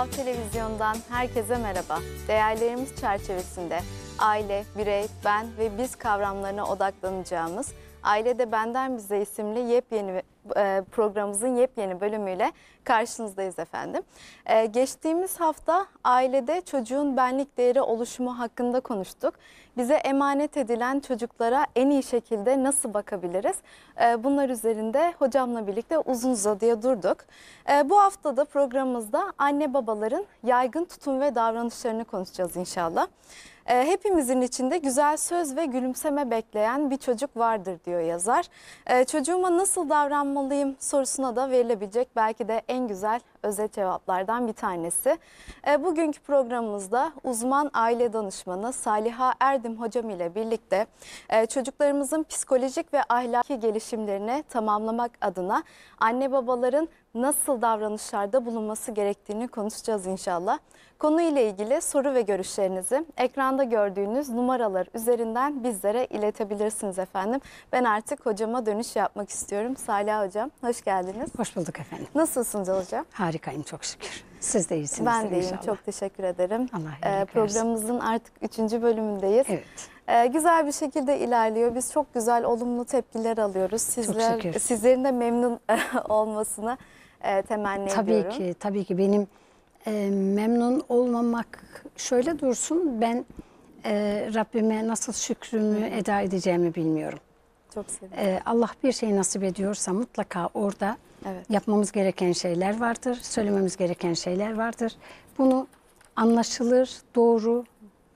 Av Televizyon'dan herkese merhaba. Değerlerimiz çerçevesinde aile, birey, ben ve biz kavramlarına odaklanacağımız Ailede Benden Bize isimli yepyeni e, programımızın yepyeni bölümüyle karşınızdayız efendim. E, geçtiğimiz hafta ailede çocuğun benlik değeri oluşumu hakkında konuştuk. Bize emanet edilen çocuklara en iyi şekilde nasıl bakabiliriz? E, bunlar üzerinde hocamla birlikte uzun uzadıya durduk. Bu haftada programımızda anne babaların yaygın tutum ve davranışlarını konuşacağız inşallah. E, hepimizin içinde güzel söz ve gülümseme bekleyen bir çocuk vardır diyor yazar. Ee, çocuğuma nasıl davranmalıyım sorusuna da verilebilecek belki de en güzel özet cevaplardan bir tanesi. E, bugünkü programımızda uzman aile danışmanı Saliha Erdim hocam ile birlikte e, çocuklarımızın psikolojik ve ahlaki gelişimlerini tamamlamak adına anne babaların nasıl davranışlarda bulunması gerektiğini konuşacağız inşallah. Konu ile ilgili soru ve görüşlerinizi ekranda gördüğünüz numaralar üzerinden bizlere iletebilirsiniz efendim. Ben artık hocama dönüş yapmak istiyorum. Salih hocam hoş geldiniz. Hoş bulduk efendim. Nasılsınız hocam? Ha, Harikayım çok şükür. Siz de iyisiniz Ben de iyiyim. Çok teşekkür ederim. Allah ee, Programımızın versin. artık üçüncü bölümündeyiz. Evet. Ee, güzel bir şekilde ilerliyor. Biz çok güzel olumlu tepkiler alıyoruz. Sizler, sizlerin de memnun olmasını e, temenni tabii ediyorum. Tabii ki. Tabii ki benim e, memnun olmamak şöyle dursun. Ben e, Rabbime nasıl şükrümü eda edeceğimi bilmiyorum. Çok sevindim. E, Allah bir şey nasip ediyorsa mutlaka orada Evet. Yapmamız gereken şeyler vardır, söylememiz gereken şeyler vardır. Bunu anlaşılır, doğru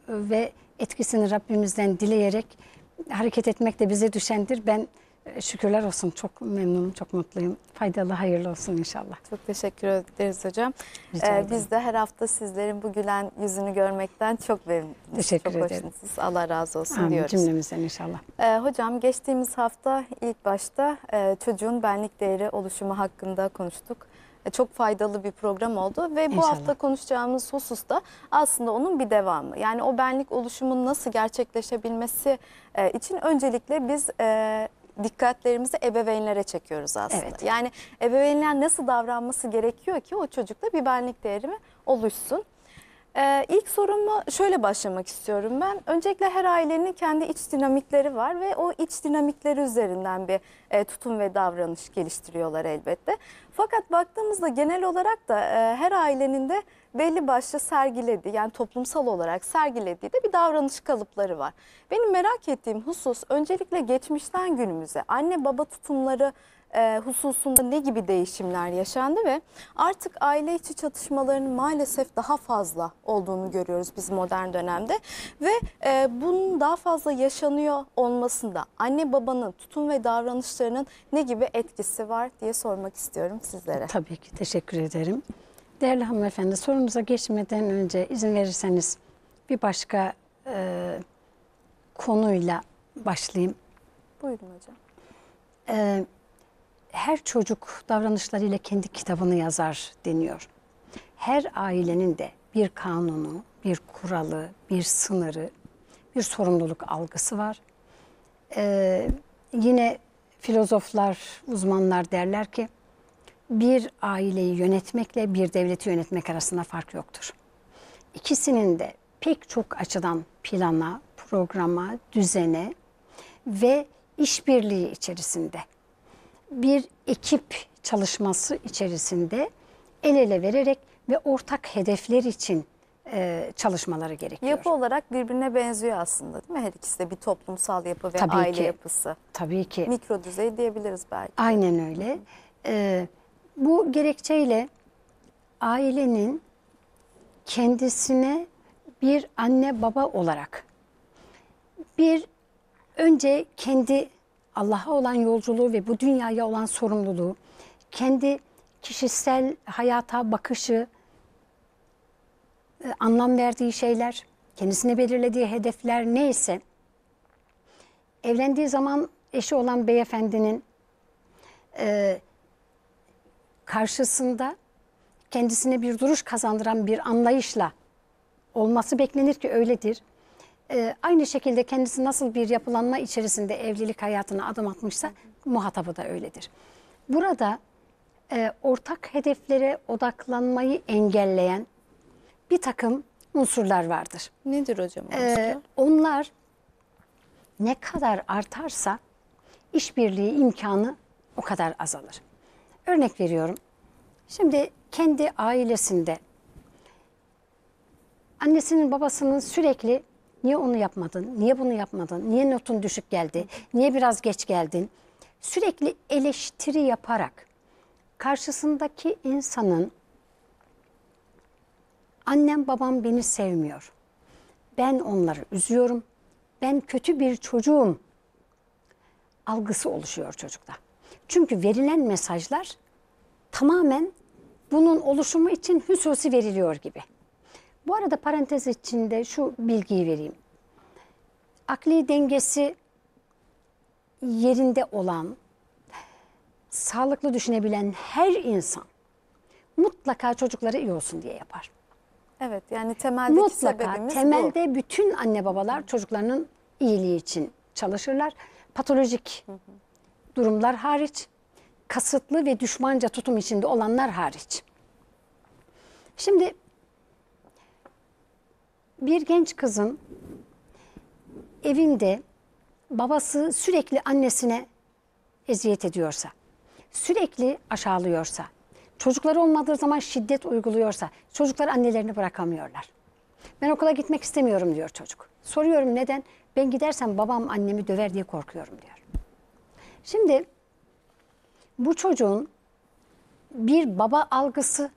ve etkisini Rabbimizden dileyerek hareket etmek de bize düşendir. Ben e, şükürler olsun. Çok memnunum, çok mutluyum. Faydalı, hayırlı olsun inşallah. Çok teşekkür ederiz hocam. Ee, biz de her hafta sizlerin bu gülen yüzünü görmekten çok memnunuz. Teşekkür çok ederim. Hoşunuz. Allah razı olsun Amin. diyoruz. Cümlemizden inşallah. Ee, hocam geçtiğimiz hafta ilk başta e, çocuğun benlik değeri oluşumu hakkında konuştuk e, çok faydalı bir program oldu ve İnşallah. bu hafta konuşacağımız husus da aslında onun bir devamı. Yani o benlik oluşumun nasıl gerçekleşebilmesi e, için öncelikle biz dikkatlerimizi ebeveynlere çekiyoruz aslında. Evet. Yani ebeveynler nasıl davranması gerekiyor ki o çocukla bir benlik değerimi oluşsun. Ee, ilk sorumu şöyle başlamak istiyorum ben. Öncelikle her ailenin kendi iç dinamikleri var ve o iç dinamikleri üzerinden bir e, tutum ve davranış geliştiriyorlar elbette. Fakat baktığımızda genel olarak da e, her ailenin de belli başlı sergilediği yani toplumsal olarak sergilediği de bir davranış kalıpları var. Benim merak ettiğim husus öncelikle geçmişten günümüze anne baba tutumları e, hususunda ne gibi değişimler yaşandı ve artık aile içi çatışmaların maalesef daha fazla olduğunu görüyoruz biz modern dönemde ve e, bunun daha fazla yaşanıyor olmasında anne babanın tutum ve davranışlarının ne gibi etkisi var diye sormak istiyorum sizlere. Tabii ki teşekkür ederim. Değerli hanımefendi sorunuza geçmeden önce izin verirseniz bir başka e, konuyla başlayayım. Buyurun hocam. E, her çocuk davranışlarıyla kendi kitabını yazar deniyor. Her ailenin de bir kanunu, bir kuralı, bir sınırı, bir sorumluluk algısı var. Ee, yine filozoflar, uzmanlar derler ki bir aileyi yönetmekle bir devleti yönetmek arasında fark yoktur. İkisinin de pek çok açıdan plana, programa, düzene ve işbirliği içerisinde bir ekip çalışması içerisinde el ele vererek ve ortak hedefler için e, çalışmaları gerekiyor. Yapı olarak birbirine benziyor aslında değil mi? Her ikisi de bir toplumsal yapı ve tabii aile ki, yapısı. Tabii ki. Mikro düzey diyebiliriz belki. Aynen öyle. E, bu gerekçeyle ailenin kendisine bir anne baba olarak bir önce kendi Allah'a olan yolculuğu ve bu dünyaya olan sorumluluğu, kendi kişisel hayata bakışı, e, anlam verdiği şeyler, kendisine belirlediği hedefler neyse, evlendiği zaman eşi olan beyefendinin e, karşısında kendisine bir duruş kazandıran bir anlayışla olması beklenir ki öyledir e, aynı şekilde kendisi nasıl bir yapılanma içerisinde evlilik hayatına adım atmışsa muhatabı da öyledir. Burada e, ortak hedeflere odaklanmayı engelleyen bir takım unsurlar vardır. Nedir hocam? Ee, onlar ne kadar artarsa işbirliği imkanı o kadar azalır. Örnek veriyorum. Şimdi kendi ailesinde annesinin babasının sürekli Niye onu yapmadın? Niye bunu yapmadın? Niye notun düşük geldi? Niye biraz geç geldin? Sürekli eleştiri yaparak karşısındaki insanın annem babam beni sevmiyor. Ben onları üzüyorum. Ben kötü bir çocuğum algısı oluşuyor çocukta. Çünkü verilen mesajlar tamamen bunun oluşumu için hususi veriliyor gibi. Bu arada parantez içinde şu bilgiyi vereyim. Akli dengesi yerinde olan, sağlıklı düşünebilen her insan mutlaka çocukları iyi olsun diye yapar. Evet yani temeldeki mutlaka, sebebimiz temelde bu. bütün anne babalar Hı. çocuklarının iyiliği için çalışırlar. Patolojik Hı. durumlar hariç, kasıtlı ve düşmanca tutum içinde olanlar hariç. Şimdi bir genç kızın evinde babası sürekli annesine eziyet ediyorsa, sürekli aşağılıyorsa, çocukları olmadığı zaman şiddet uyguluyorsa, çocuklar annelerini bırakamıyorlar. Ben okula gitmek istemiyorum diyor çocuk. Soruyorum neden? Ben gidersem babam annemi döver diye korkuyorum diyor. Şimdi bu çocuğun bir baba algısı,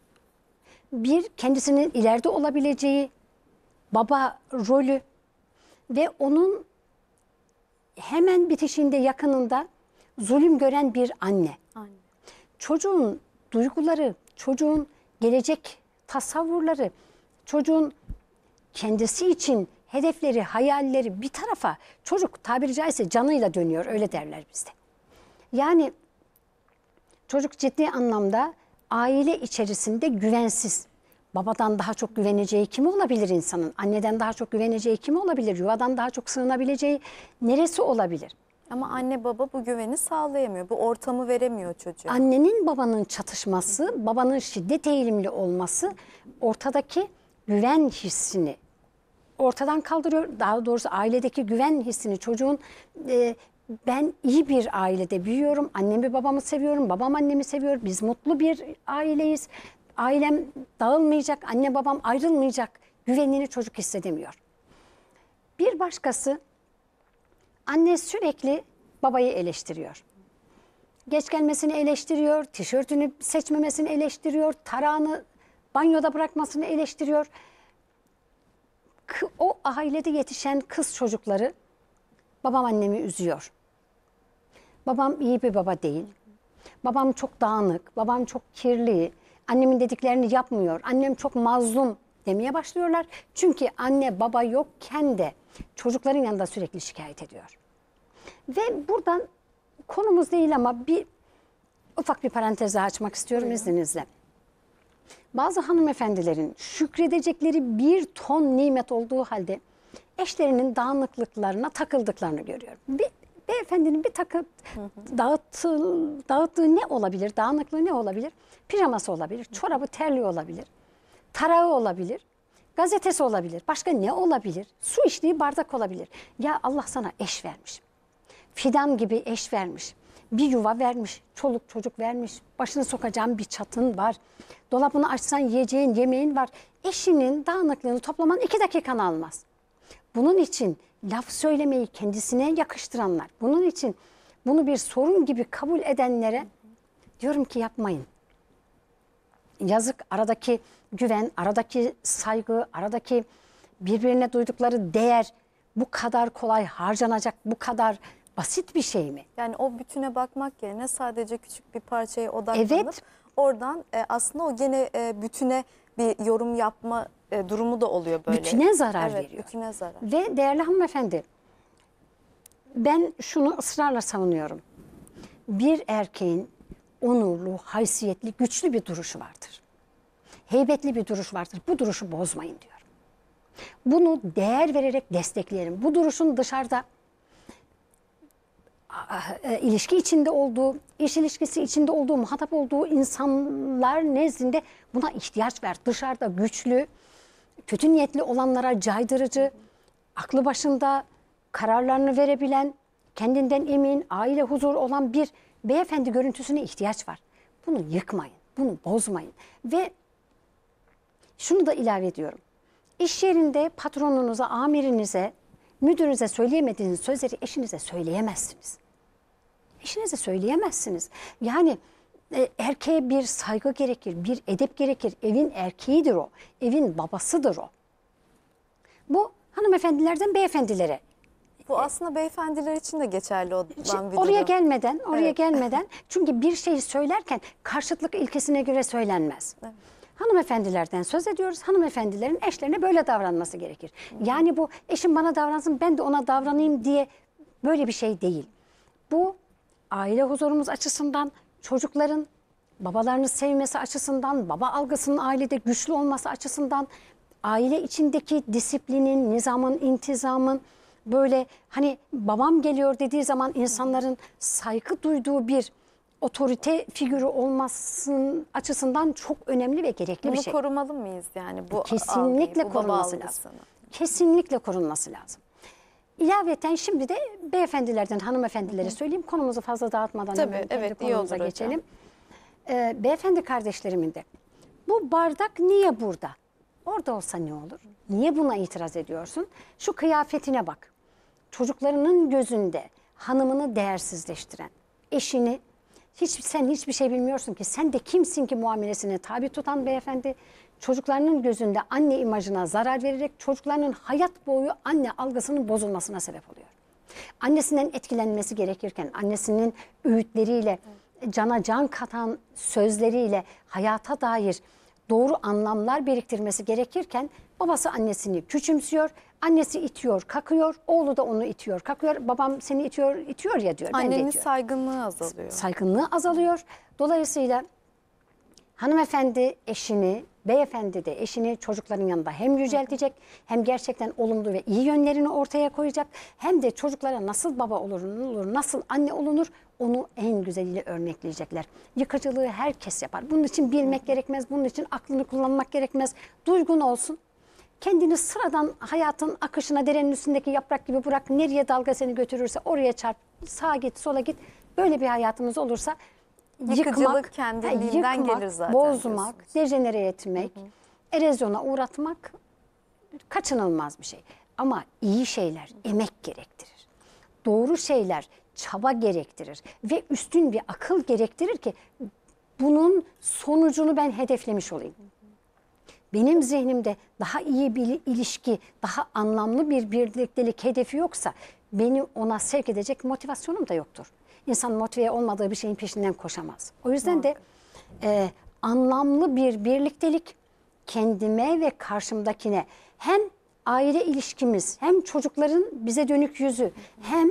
bir kendisinin ileride olabileceği, baba rolü ve onun hemen bitişinde yakınında zulüm gören bir anne. anne. Çocuğun duyguları, çocuğun gelecek tasavvurları, çocuğun kendisi için hedefleri, hayalleri bir tarafa çocuk tabiri caizse canıyla dönüyor öyle derler bizde. Yani çocuk ciddi anlamda aile içerisinde güvensiz babadan daha çok güveneceği kime olabilir insanın? Anneden daha çok güveneceği kime olabilir? Yuvadan daha çok sığınabileceği neresi olabilir? Ama anne baba bu güveni sağlayamıyor. Bu ortamı veremiyor çocuğa. Annenin babanın çatışması, babanın şiddet eğilimli olması ortadaki güven hissini ortadan kaldırıyor. Daha doğrusu ailedeki güven hissini çocuğun e, ben iyi bir ailede büyüyorum. Annemi babamı seviyorum. Babam annemi seviyor. Biz mutlu bir aileyiz ailem dağılmayacak, anne babam ayrılmayacak güvenini çocuk hissedemiyor. Bir başkası anne sürekli babayı eleştiriyor. Geç gelmesini eleştiriyor, tişörtünü seçmemesini eleştiriyor, tarağını banyoda bırakmasını eleştiriyor. O ailede yetişen kız çocukları babam annemi üzüyor. Babam iyi bir baba değil. Babam çok dağınık, babam çok kirli, annemin dediklerini yapmıyor, annem çok mazlum demeye başlıyorlar. Çünkü anne baba yokken de çocukların yanında sürekli şikayet ediyor. Ve buradan konumuz değil ama bir ufak bir parantez açmak istiyorum Buyurun. izninizle. Bazı hanımefendilerin şükredecekleri bir ton nimet olduğu halde eşlerinin dağınıklıklarına takıldıklarını görüyorum. Bir beyefendinin bir takım dağıtı, dağıttığı ne olabilir, dağınıklığı ne olabilir? Pijaması olabilir, çorabı terli olabilir, tarağı olabilir, gazetesi olabilir, başka ne olabilir? Su içtiği bardak olabilir. Ya Allah sana eş vermiş, fidan gibi eş vermiş, bir yuva vermiş, çoluk çocuk vermiş, başını sokacağın bir çatın var, dolabını açsan yiyeceğin, yemeğin var. Eşinin dağınıklığını toplaman iki dakikanı almaz. Bunun için laf söylemeyi kendisine yakıştıranlar, bunun için bunu bir sorun gibi kabul edenlere diyorum ki yapmayın. Yazık aradaki güven, aradaki saygı, aradaki birbirine duydukları değer bu kadar kolay harcanacak, bu kadar basit bir şey mi? Yani o bütüne bakmak yerine sadece küçük bir parçaya odaklanıp evet. oradan e, aslında o gene e, bütüne bir yorum yapma e, durumu da oluyor böyle. Bütüne zarar evet, veriyor. Bütüne zarar. Ve değerli hanımefendi ben şunu ısrarla savunuyorum. Bir erkeğin onurlu, haysiyetli, güçlü bir duruşu vardır. Heybetli bir duruş vardır. Bu duruşu bozmayın diyorum. Bunu değer vererek destekleyelim. Bu duruşun dışarıda e, ilişki içinde olduğu, iş ilişkisi içinde olduğu, muhatap olduğu insanlar nezdinde buna ihtiyaç var. Dışarıda güçlü, kötü niyetli olanlara caydırıcı, aklı başında kararlarını verebilen, kendinden emin, aile huzuru olan bir beyefendi görüntüsüne ihtiyaç var. Bunu yıkmayın, bunu bozmayın. Ve şunu da ilave ediyorum. İş yerinde patronunuza, amirinize, müdürünüze söyleyemediğiniz sözleri eşinize söyleyemezsiniz. Eşinize söyleyemezsiniz. Yani e, erkeğe bir saygı gerekir, bir edep gerekir. Evin erkeğidir o, evin babasıdır o. Bu hanımefendilerden beyefendilere bu aslında beyefendiler için de geçerli olan bir Oraya durum. gelmeden, oraya evet. gelmeden çünkü bir şeyi söylerken karşıtlık ilkesine göre söylenmez. Evet. Hanımefendilerden söz ediyoruz. Hanımefendilerin eşlerine böyle davranması gerekir. Yani bu eşim bana davransın ben de ona davranayım diye böyle bir şey değil. Bu aile huzurumuz açısından çocukların babalarını sevmesi açısından, baba algısının ailede güçlü olması açısından, aile içindeki disiplinin, nizamın, intizamın böyle hani babam geliyor dediği zaman insanların saygı duyduğu bir otorite figürü olmasının açısından çok önemli ve gerekli Bunu bir şey. Bunu korumalı mıyız yani bu kesinlikle algıyı, bu korunması lazım. Kesinlikle korunması lazım. İlaveten şimdi de beyefendilerden hanımefendilere söyleyeyim. Konumuzu fazla dağıtmadan Tabii, hemen evet, konumuza iyi olur geçelim. Ee, beyefendi kardeşlerimin de bu bardak niye burada? Orada olsa ne olur? Niye buna itiraz ediyorsun? Şu kıyafetine bak. Çocuklarının gözünde hanımını değersizleştiren, eşini hiç sen hiçbir şey bilmiyorsun ki sen de kimsin ki muamelesine tabi tutan beyefendi çocuklarının gözünde anne imajına zarar vererek çocuklarının hayat boyu anne algısının bozulmasına sebep oluyor. Annesinden etkilenmesi gerekirken annesinin öğütleriyle, cana can katan sözleriyle hayata dair doğru anlamlar biriktirmesi gerekirken babası annesini küçümsüyor. Annesi itiyor, kakıyor. Oğlu da onu itiyor, kakıyor. Babam seni itiyor, itiyor ya diyor. Annenin ben de saygınlığı azalıyor. Saygınlığı azalıyor. Dolayısıyla hanımefendi eşini, beyefendi de eşini çocukların yanında hem yüceltecek hem gerçekten olumlu ve iyi yönlerini ortaya koyacak hem de çocuklara nasıl baba olunur, nasıl anne olunur onu en güzeliyle örnekleyecekler. Yıkıcılığı herkes yapar. Bunun için bilmek gerekmez, bunun için aklını kullanmak gerekmez. Duygun olsun. Kendini sıradan hayatın akışına derenin üstündeki yaprak gibi bırak. Nereye dalga seni götürürse oraya çarp. Sağa git, sola git. Böyle bir hayatımız olursa Yıkıcılık yıkmak, kendiliğinden yıkmak, gelir zaten. Bozmak, dejenere etmek, hı hı. erozyona uğratmak kaçınılmaz bir şey. Ama iyi şeyler emek gerektirir. Doğru şeyler çaba gerektirir ve üstün bir akıl gerektirir ki bunun sonucunu ben hedeflemiş olayım. Benim zihnimde daha iyi bir ilişki, daha anlamlı bir birliktelik hedefi yoksa beni ona sevk edecek motivasyonum da yoktur insan motive olmadığı bir şeyin peşinden koşamaz. O yüzden de e, anlamlı bir birliktelik kendime ve karşımdakine hem aile ilişkimiz hem çocukların bize dönük yüzü hem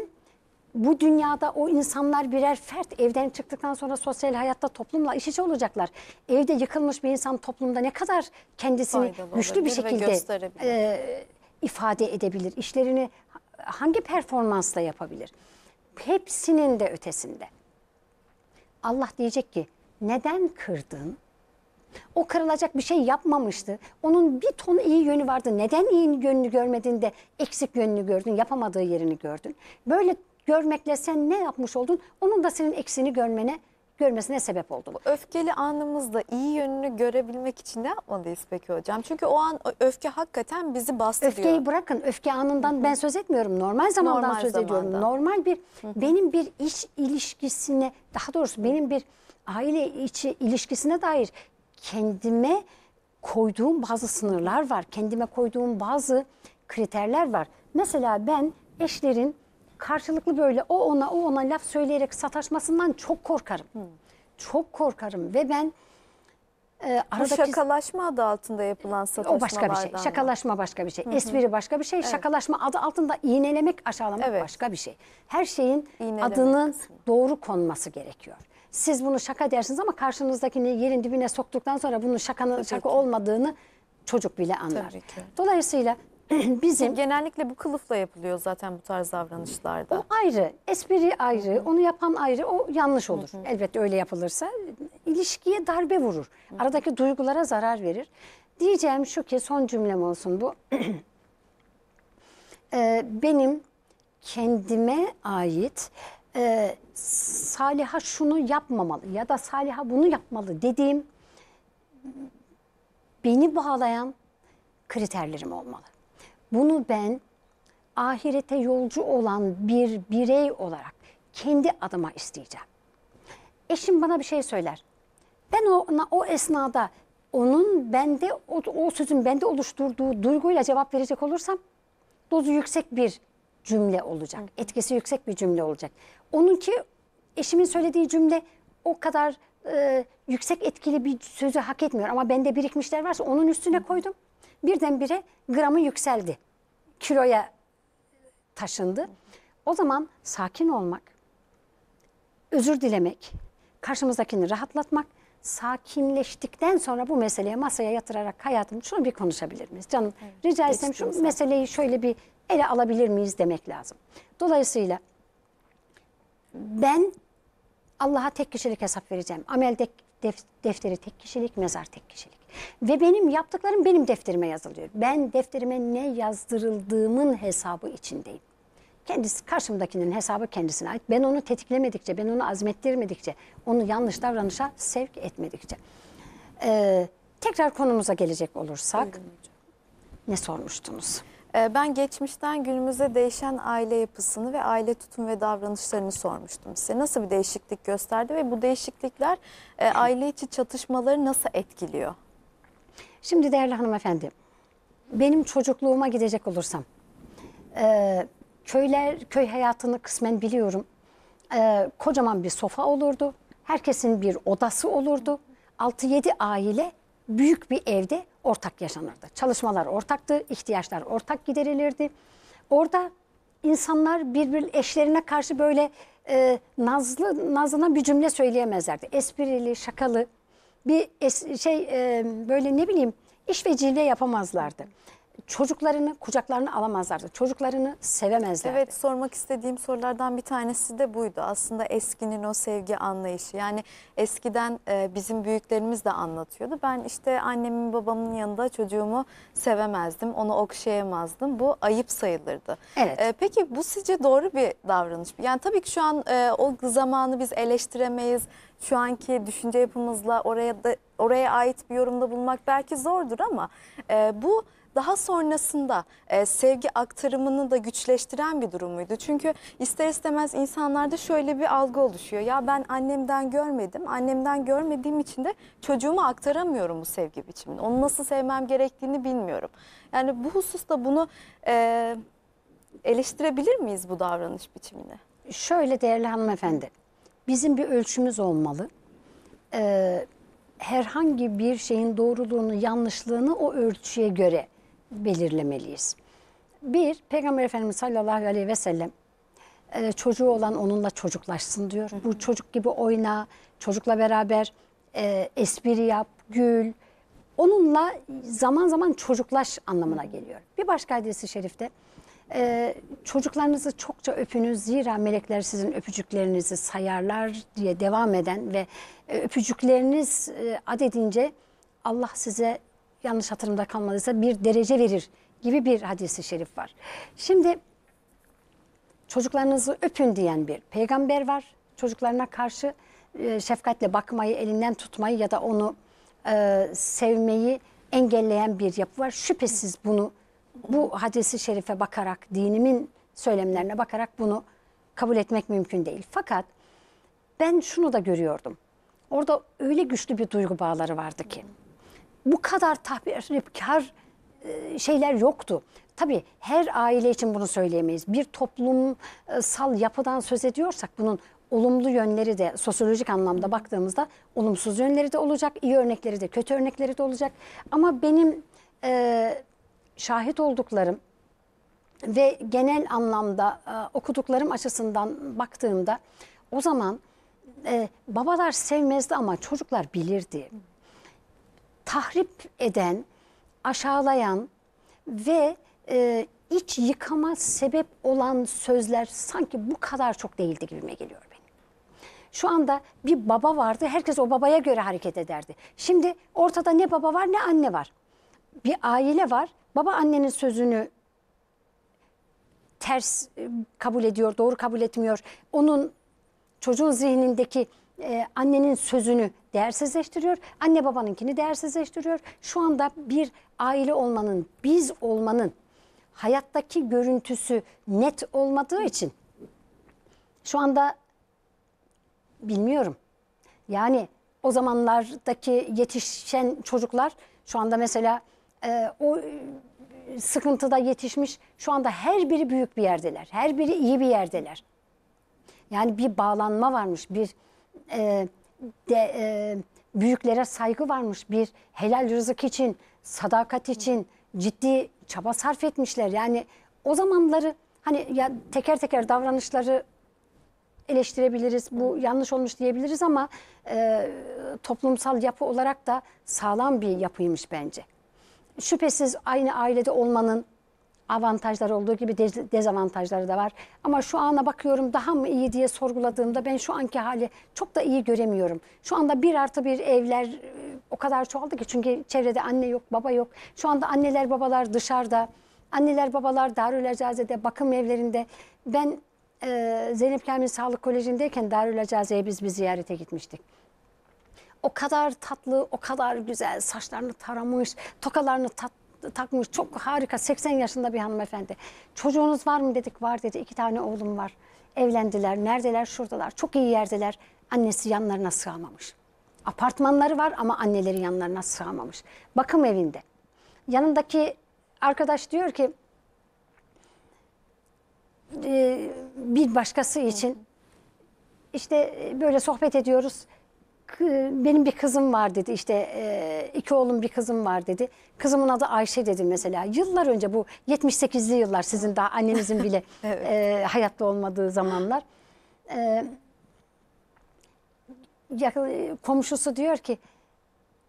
bu dünyada o insanlar birer fert evden çıktıktan sonra sosyal hayatta toplumla iç içe olacaklar. Evde yıkılmış bir insan toplumda ne kadar kendisini Faydalı güçlü bir olabilir ve şekilde e, ifade edebilir? İşlerini hangi performansla yapabilir? hepsinin de ötesinde. Allah diyecek ki neden kırdın? O kırılacak bir şey yapmamıştı. Onun bir ton iyi yönü vardı. Neden iyi yönünü görmedin de eksik yönünü gördün, yapamadığı yerini gördün? Böyle görmekle sen ne yapmış oldun? Onun da senin eksini görmene görmesine sebep oldu. Bu öfkeli anımızda iyi yönünü görebilmek için ne yapmalıyız peki hocam? Çünkü o an öfke hakikaten bizi bastırıyor. Öfkeyi bırakın. Öfke anından Hı -hı. ben söz etmiyorum. Normal zamandan Normal söz zamanda. ediyorum. Normal bir Hı -hı. benim bir iş ilişkisine daha doğrusu benim bir aile içi ilişkisine dair kendime koyduğum bazı sınırlar var. Kendime koyduğum bazı kriterler var. Mesela ben eşlerin karşılıklı böyle o ona o ona laf söyleyerek sataşmasından çok korkarım. Hı. Çok korkarım ve ben e, aradaki... Bu şakalaşma adı altında yapılan sataşmalardan e, O başka bir şey. Mı? Şakalaşma başka bir şey. Hı hı. Espri başka bir şey. Evet. Şakalaşma adı altında iğnelemek, aşağılamak evet. başka bir şey. Her şeyin İğnelemek adının kısmı. doğru konması gerekiyor. Siz bunu şaka dersiniz ama karşınızdakini yerin dibine soktuktan sonra bunun şakanın Tabii şaka olmadığını çocuk bile anlar. Dolayısıyla bizim... Genellikle bu kılıfla yapılıyor zaten bu tarz davranışlarda. O ayrı, espri ayrı, Hı -hı. onu yapan ayrı, o yanlış olur. Hı -hı. Elbette öyle yapılırsa ilişkiye darbe vurur. Hı -hı. Aradaki duygulara zarar verir. Diyeceğim şu ki son cümlem olsun bu. ee, benim kendime ait e, Saliha şunu yapmamalı ya da Saliha bunu yapmalı dediğim beni bağlayan kriterlerim olmalı. Bunu ben ahirete yolcu olan bir birey olarak kendi adıma isteyeceğim. Eşim bana bir şey söyler. Ben ona o esnada onun bende o, o sözün bende oluşturduğu duyguyla cevap verecek olursam dozu yüksek bir cümle olacak. Hı. Etkisi yüksek bir cümle olacak. Onun ki, eşimin söylediği cümle o kadar e, yüksek etkili bir sözü hak etmiyor ama bende birikmişler varsa onun üstüne koydum birdenbire gramı yükseldi. Kiloya taşındı. O zaman sakin olmak, özür dilemek, karşımızdakini rahatlatmak, sakinleştikten sonra bu meseleye masaya yatırarak hayatım şunu bir konuşabilir miyiz? Canım evet, rica etsem şu zaten. meseleyi şöyle bir ele alabilir miyiz demek lazım. Dolayısıyla ben Allah'a tek kişilik hesap vereceğim. Amel defteri tek kişilik, mezar tek kişilik. Ve benim yaptıklarım benim defterime yazılıyor. Ben defterime ne yazdırıldığımın hesabı içindeyim. Kendisi, karşımdakinin hesabı kendisine ait. Ben onu tetiklemedikçe, ben onu azmettirmedikçe, onu yanlış davranışa sevk etmedikçe. Ee, tekrar konumuza gelecek olursak. Ne sormuştunuz? Ee, ben geçmişten günümüze değişen aile yapısını ve aile tutum ve davranışlarını sormuştum size. Nasıl bir değişiklik gösterdi ve bu değişiklikler e, aile içi çatışmaları nasıl etkiliyor? Şimdi değerli hanımefendi, benim çocukluğuma gidecek olursam, e, köyler, köy hayatını kısmen biliyorum. E, kocaman bir sofa olurdu, herkesin bir odası olurdu. 6-7 aile büyük bir evde ortak yaşanırdı. Çalışmalar ortaktı, ihtiyaçlar ortak giderilirdi. Orada insanlar birbir eşlerine karşı böyle e, nazlı nazına bir cümle söyleyemezlerdi. Esprili, şakalı bir şey e, böyle ne bileyim iş ve cilve yapamazlardı çocuklarını kucaklarını alamazlardı. Çocuklarını sevemezlerdi. Evet sormak istediğim sorulardan bir tanesi de buydu. Aslında eskinin o sevgi anlayışı. Yani eskiden e, bizim büyüklerimiz de anlatıyordu. Ben işte annemin babamın yanında çocuğumu sevemezdim. Onu okşayamazdım. Bu ayıp sayılırdı. Evet. E, peki bu sizce doğru bir davranış mı? Yani tabii ki şu an e, o zamanı biz eleştiremeyiz. Şu anki düşünce yapımızla oraya da oraya ait bir yorumda bulmak belki zordur ama e, bu daha sonrasında e, sevgi aktarımını da güçleştiren bir durum muydu? Çünkü ister istemez insanlarda şöyle bir algı oluşuyor. Ya ben annemden görmedim, annemden görmediğim için de çocuğuma aktaramıyorum bu sevgi biçimini. Onu nasıl sevmem gerektiğini bilmiyorum. Yani bu hususta bunu e, eleştirebilir miyiz bu davranış biçimini? Şöyle değerli hanımefendi, bizim bir ölçümüz olmalı. Ee, herhangi bir şeyin doğruluğunu, yanlışlığını o ölçüye göre belirlemeliyiz. Bir, Peygamber Efendimiz sallallahu aleyhi ve sellem e, çocuğu olan onunla çocuklaşsın diyor. Bu çocuk gibi oyna, çocukla beraber e, espri yap, gül. Onunla zaman zaman çocuklaş anlamına geliyor. Bir başka hadisi şerifte e, çocuklarınızı çokça öpünüz zira melekler sizin öpücüklerinizi sayarlar diye devam eden ve e, öpücükleriniz e, adedince Allah size yanlış hatırımda kalmadıysa bir derece verir gibi bir hadisi şerif var. Şimdi çocuklarınızı öpün diyen bir peygamber var. Çocuklarına karşı e, şefkatle bakmayı, elinden tutmayı ya da onu e, sevmeyi engelleyen bir yapı var. Şüphesiz bunu bu hadisi şerife bakarak, dinimin söylemlerine bakarak bunu kabul etmek mümkün değil. Fakat ben şunu da görüyordum. Orada öyle güçlü bir duygu bağları vardı ki bu kadar tahripkar e, şeyler yoktu. Tabii her aile için bunu söyleyemeyiz. Bir toplumsal yapıdan söz ediyorsak bunun olumlu yönleri de sosyolojik anlamda baktığımızda olumsuz yönleri de olacak, iyi örnekleri de kötü örnekleri de olacak. Ama benim e, şahit olduklarım ve genel anlamda e, okuduklarım açısından baktığımda o zaman e, babalar sevmezdi ama çocuklar bilirdi tahrip eden, aşağılayan ve e, iç yıkama sebep olan sözler sanki bu kadar çok değildi gibime geliyor benim. Şu anda bir baba vardı, herkes o babaya göre hareket ederdi. Şimdi ortada ne baba var ne anne var. Bir aile var, baba annenin sözünü ters e, kabul ediyor, doğru kabul etmiyor. Onun çocuğun zihnindeki e, annenin sözünü değersizleştiriyor. Anne babanınkini değersizleştiriyor. Şu anda bir aile olmanın, biz olmanın hayattaki görüntüsü net olmadığı için şu anda bilmiyorum. Yani o zamanlardaki yetişen çocuklar şu anda mesela e, o e, sıkıntıda yetişmiş şu anda her biri büyük bir yerdeler. Her biri iyi bir yerdeler. Yani bir bağlanma varmış, bir e, de, e, büyüklere saygı varmış. Bir helal rızık için, sadakat için ciddi çaba sarf etmişler. Yani o zamanları hani ya teker teker davranışları eleştirebiliriz. Bu yanlış olmuş diyebiliriz ama e, toplumsal yapı olarak da sağlam bir yapıymış bence. Şüphesiz aynı ailede olmanın Avantajları olduğu gibi dezavantajları da var. Ama şu ana bakıyorum daha mı iyi diye sorguladığımda ben şu anki hali çok da iyi göremiyorum. Şu anda bir artı bir evler e, o kadar çoğaldı ki çünkü çevrede anne yok baba yok. Şu anda anneler babalar dışarıda. Anneler babalar Darülecaze'de bakım evlerinde. Ben e, Zeynep Kamil Sağlık Koleji'ndeyken Darülecaze'ye biz bir ziyarete gitmiştik o kadar tatlı, o kadar güzel saçlarını taramış, tokalarını tat, takmış çok harika 80 yaşında bir hanımefendi. Çocuğunuz var mı dedik var dedi iki tane oğlum var. Evlendiler neredeler şuradalar çok iyi yerdeler. Annesi yanlarına sığamamış. Apartmanları var ama anneleri yanlarına sığamamış. Bakım evinde. Yanındaki arkadaş diyor ki ee, bir başkası için işte e, böyle sohbet ediyoruz benim bir kızım var dedi işte e, iki oğlum bir kızım var dedi. Kızımın adı Ayşe dedi mesela. Yıllar önce bu 78'li yıllar sizin daha annenizin bile evet. E, hayatta olmadığı zamanlar. E, komşusu diyor ki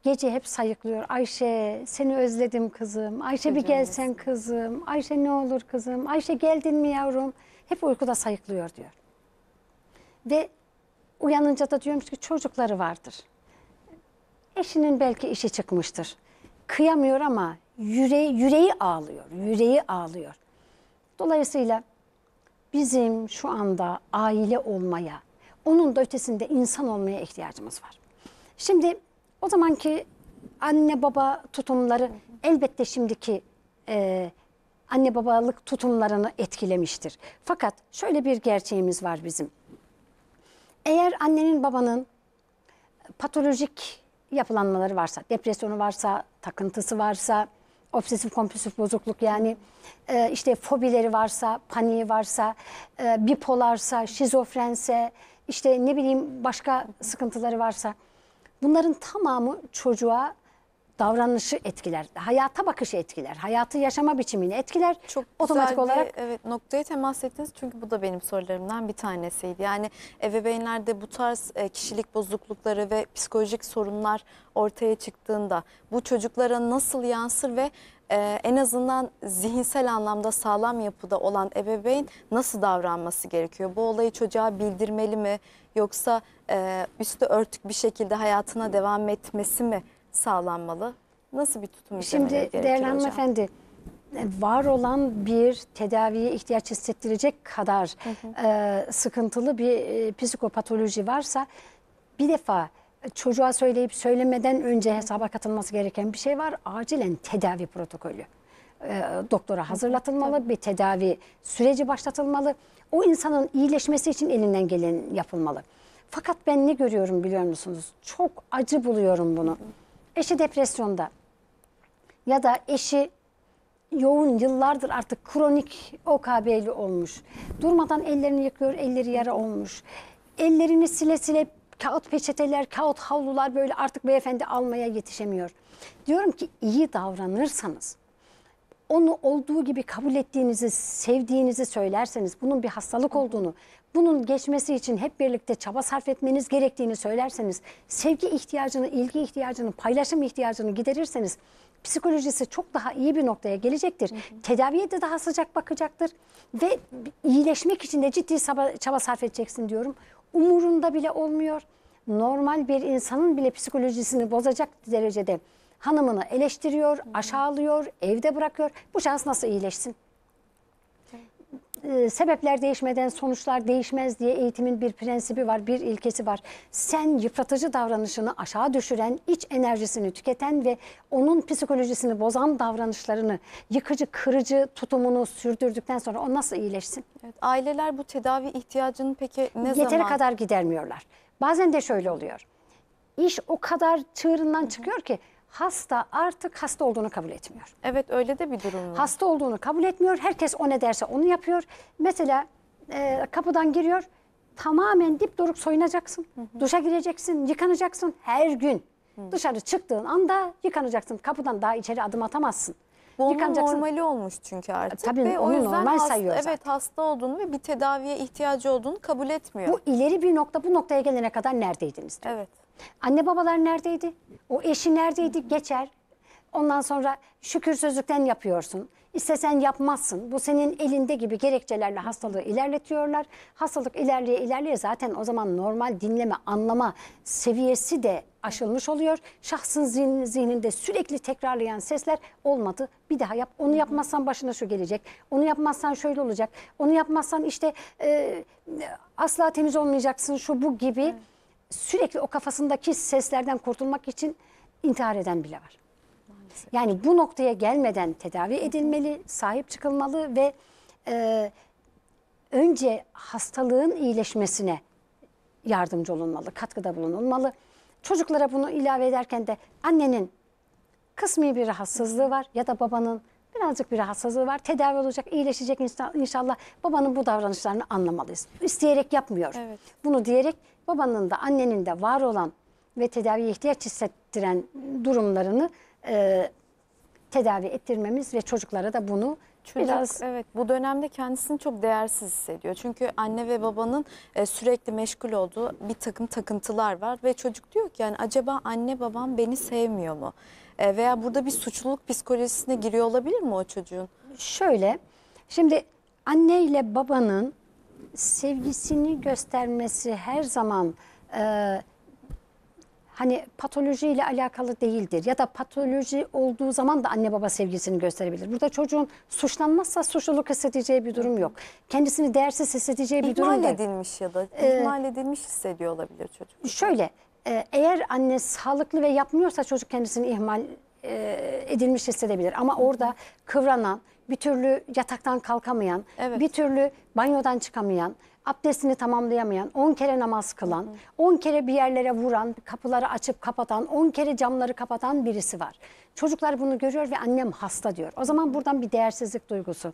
gece hep sayıklıyor. Ayşe seni özledim kızım. Ayşe bir gelsen kızım. Ayşe ne olur kızım. Ayşe geldin mi yavrum? Hep uykuda sayıklıyor diyor. Ve Uyanınca da diyormuş ki çocukları vardır. Eşinin belki işi çıkmıştır. Kıyamıyor ama yüreği, yüreği ağlıyor, yüreği ağlıyor. Dolayısıyla bizim şu anda aile olmaya, onun da ötesinde insan olmaya ihtiyacımız var. Şimdi o zamanki anne baba tutumları elbette şimdiki e, anne babalık tutumlarını etkilemiştir. Fakat şöyle bir gerçeğimiz var bizim. Eğer annenin babanın patolojik yapılanmaları varsa, depresyonu varsa, takıntısı varsa, obsesif kompulsif bozukluk yani e, işte fobileri varsa, paniği varsa, e, bipolarsa, şizofrense, işte ne bileyim başka sıkıntıları varsa bunların tamamı çocuğa davranışı etkiler, hayata bakışı etkiler, hayatı yaşama biçimini etkiler. Çok otomatik olarak bir, evet noktaya temas ettiniz çünkü bu da benim sorularımdan bir tanesiydi. Yani ebeveynlerde bu tarz e, kişilik bozuklukları ve psikolojik sorunlar ortaya çıktığında bu çocuklara nasıl yansır ve ee, en azından zihinsel anlamda sağlam yapıda olan ebeveyn nasıl davranması gerekiyor? Bu olayı çocuğa bildirmeli mi yoksa e, üstü örtük bir şekilde hayatına devam etmesi mi sağlanmalı? Nasıl bir tutum Şimdi değerli hanımefendi e, var olan bir tedaviye ihtiyaç hissettirecek kadar hı hı. E, sıkıntılı bir e, psikopatoloji varsa bir defa çocuğa söyleyip söylemeden önce hesaba katılması gereken bir şey var. Acilen tedavi protokolü. E, doktora hazırlatılmalı, bir tedavi süreci başlatılmalı. O insanın iyileşmesi için elinden gelen yapılmalı. Fakat ben ne görüyorum biliyor musunuz? Çok acı buluyorum bunu. Hı hı eşi depresyonda ya da eşi yoğun yıllardır artık kronik OKB'li olmuş. Durmadan ellerini yıkıyor, elleri yara olmuş. Ellerini sile sile kağıt peçeteler, kağıt havlular böyle artık beyefendi almaya yetişemiyor. Diyorum ki iyi davranırsanız, onu olduğu gibi kabul ettiğinizi, sevdiğinizi söylerseniz, bunun bir hastalık olduğunu, bunun geçmesi için hep birlikte çaba sarf etmeniz gerektiğini söylerseniz, sevgi ihtiyacını, ilgi ihtiyacını, paylaşım ihtiyacını giderirseniz psikolojisi çok daha iyi bir noktaya gelecektir. Hı hı. Tedaviye de daha sıcak bakacaktır ve iyileşmek için de ciddi çaba, çaba sarf edeceksin diyorum. Umurunda bile olmuyor. Normal bir insanın bile psikolojisini bozacak derecede hanımını eleştiriyor, aşağılıyor, evde bırakıyor. Bu şans nasıl iyileşsin? Ee, sebepler değişmeden sonuçlar değişmez diye eğitimin bir prensibi var, bir ilkesi var. Sen yıpratıcı davranışını aşağı düşüren, iç enerjisini tüketen ve onun psikolojisini bozan davranışlarını, yıkıcı, kırıcı tutumunu sürdürdükten sonra o nasıl iyileşsin? Evet, aileler bu tedavi ihtiyacını peki ne Yeteri zaman? Yeteri kadar gidermiyorlar. Bazen de şöyle oluyor. İş o kadar çığırından Hı -hı. çıkıyor ki hasta artık hasta olduğunu kabul etmiyor. Evet öyle de bir durum Hasta olduğunu kabul etmiyor. Herkes o ne derse onu yapıyor. Mesela e, kapıdan giriyor. Tamamen dip doruk soyunacaksın. Hı hı. Duşa gireceksin, yıkanacaksın her gün. Hı. Dışarı çıktığın anda yıkanacaksın. Kapıdan daha içeri adım atamazsın. Bu normali olmuş çünkü artık. E, tabii ve onu o yüzden normal hasta, sayıyor zaten. Evet hasta olduğunu ve bir tedaviye ihtiyacı olduğunu kabul etmiyor. Bu ileri bir nokta bu noktaya gelene kadar neredeydiniz? Diyor. Evet. Anne babalar neredeydi? O eşi neredeydi? Geçer. Ondan sonra şükür şükürsüzlükten yapıyorsun. İstesen yapmazsın. Bu senin elinde gibi gerekçelerle hastalığı ilerletiyorlar. Hastalık ilerleye ilerleye zaten o zaman normal dinleme, anlama seviyesi de aşılmış oluyor. Şahsın zihninde sürekli tekrarlayan sesler olmadı. Bir daha yap. Onu yapmazsan başına şu gelecek. Onu yapmazsan şöyle olacak. Onu yapmazsan işte e, asla temiz olmayacaksın şu bu gibi. Evet sürekli o kafasındaki seslerden kurtulmak için intihar eden bile var. Maalesef. Yani bu noktaya gelmeden tedavi edilmeli, sahip çıkılmalı ve e, önce hastalığın iyileşmesine yardımcı olunmalı, katkıda bulunulmalı. Çocuklara bunu ilave ederken de annenin kısmi bir rahatsızlığı var ya da babanın birazcık bir rahatsızlığı var. Tedavi olacak, iyileşecek inşallah. Babanın bu davranışlarını anlamalıyız. İsteyerek yapmıyor. Evet. Bunu diyerek babanın da annenin de var olan ve tedaviye ihtiyaç hissettiren durumlarını e, tedavi ettirmemiz ve çocuklara da bunu Çocuk, biraz evet bu dönemde kendisini çok değersiz hissediyor. Çünkü anne ve babanın e, sürekli meşgul olduğu bir takım takıntılar var ve çocuk diyor ki yani acaba anne babam beni sevmiyor mu? E, veya burada bir suçluluk psikolojisine giriyor olabilir mi o çocuğun? Şöyle şimdi anne ile babanın sevgisini göstermesi her zaman e, hani ile alakalı değildir. Ya da patoloji olduğu zaman da anne baba sevgisini gösterebilir. Burada çocuğun suçlanmazsa suçluluk hissedeceği bir durum yok. Kendisini değersiz hissedeceği bir durum yok. İhmal edilmiş ya da e, ihmal ee, edilmiş hissediyor olabilir çocuk. Şöyle e, eğer anne sağlıklı ve yapmıyorsa çocuk kendisini ihmal e, edilmiş hissedebilir. Ama orada kıvranan, bir türlü yataktan kalkamayan, Evet. bir türlü banyodan çıkamayan, abdestini tamamlayamayan, 10 kere namaz kılan, 10 kere bir yerlere vuran, kapıları açıp kapatan, 10 kere camları kapatan birisi var. Çocuklar bunu görüyor ve annem hasta diyor. O zaman buradan bir değersizlik duygusu,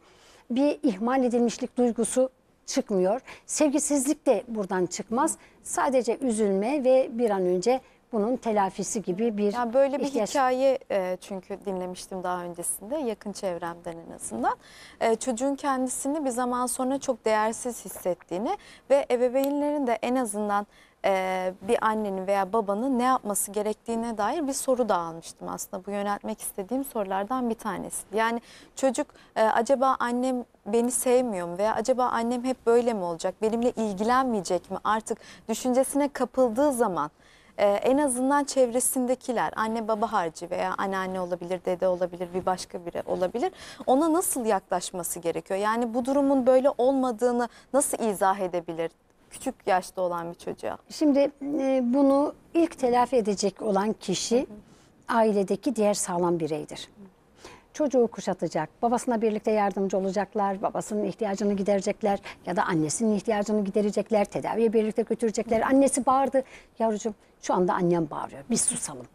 bir ihmal edilmişlik duygusu çıkmıyor. Sevgisizlik de buradan çıkmaz. Sadece üzülme ve bir an önce bunun telafisi gibi bir yani Böyle bir ihtiyaç. hikaye e, çünkü dinlemiştim daha öncesinde yakın çevremden en azından. E, çocuğun kendisini bir zaman sonra çok değersiz hissettiğini ve ebeveynlerin de en azından e, bir annenin veya babanın ne yapması gerektiğine dair bir soru da almıştım aslında. Bu yöneltmek istediğim sorulardan bir tanesi. Yani çocuk e, acaba annem beni sevmiyor mu veya acaba annem hep böyle mi olacak benimle ilgilenmeyecek mi artık düşüncesine kapıldığı zaman e, en azından çevresindekiler anne baba harcı veya anneanne olabilir, dede olabilir, bir başka biri olabilir. Ona nasıl yaklaşması gerekiyor? Yani bu durumun böyle olmadığını nasıl izah edebilir? küçük yaşta olan bir çocuğa. Şimdi e, bunu ilk telafi edecek olan kişi hı hı. ailedeki diğer sağlam bireydir. Çocuğu kuşatacak, babasına birlikte yardımcı olacaklar, babasının ihtiyacını giderecekler ya da annesinin ihtiyacını giderecekler, tedaviye birlikte götürecekler. Annesi bağırdı, yavrucuğum şu anda annem bağırıyor. Biz susalım.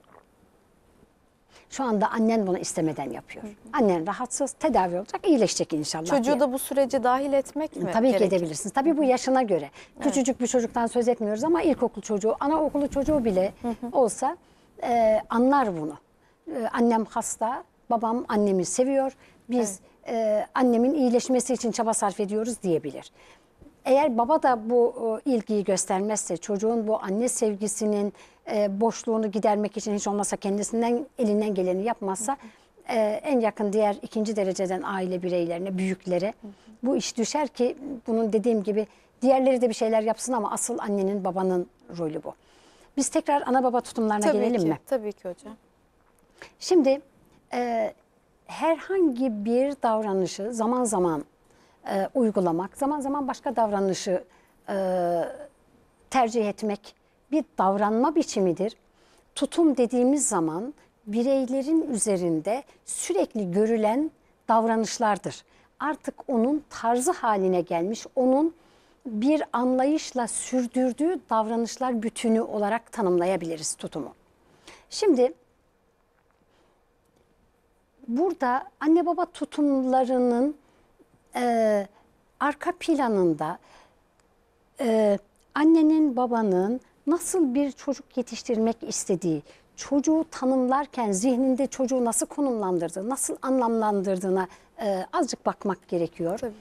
Şu anda annen bunu istemeden yapıyor. Hı hı. Annen rahatsız, tedavi olacak, iyileşecek inşallah. Çocuğu diye. da bu sürece dahil etmek mi? Tabii gerek? ki edebilirsiniz. Tabii bu yaşına göre. Evet. Küçücük bir çocuktan söz etmiyoruz ama ilkokul çocuğu, anaokulu çocuğu bile hı hı. olsa e, anlar bunu. E, annem hasta, babam annemi seviyor. Biz evet. e, annemin iyileşmesi için çaba sarf ediyoruz diyebilir. Eğer baba da bu ilgiyi göstermezse çocuğun bu anne sevgisinin e, boşluğunu gidermek için hiç olmazsa kendisinden elinden geleni yapmazsa e, en yakın diğer ikinci dereceden aile bireylerine, büyüklere bu iş düşer ki bunun dediğim gibi diğerleri de bir şeyler yapsın ama asıl annenin babanın rolü bu. Biz tekrar ana baba tutumlarına tabii gelelim ki, mi? Tabii ki hocam. Şimdi e, herhangi bir davranışı zaman zaman e, uygulamak, zaman zaman başka davranışı e, tercih etmek bir davranma biçimidir. Tutum dediğimiz zaman bireylerin üzerinde sürekli görülen davranışlardır. Artık onun tarzı haline gelmiş, onun bir anlayışla sürdürdüğü davranışlar bütünü olarak tanımlayabiliriz tutumu. Şimdi burada anne baba tutumlarının e, arka planında e, annenin babanın nasıl bir çocuk yetiştirmek istediği, çocuğu tanımlarken zihninde çocuğu nasıl konumlandırdığı, nasıl anlamlandırdığına e, azıcık bakmak gerekiyor. Tabii.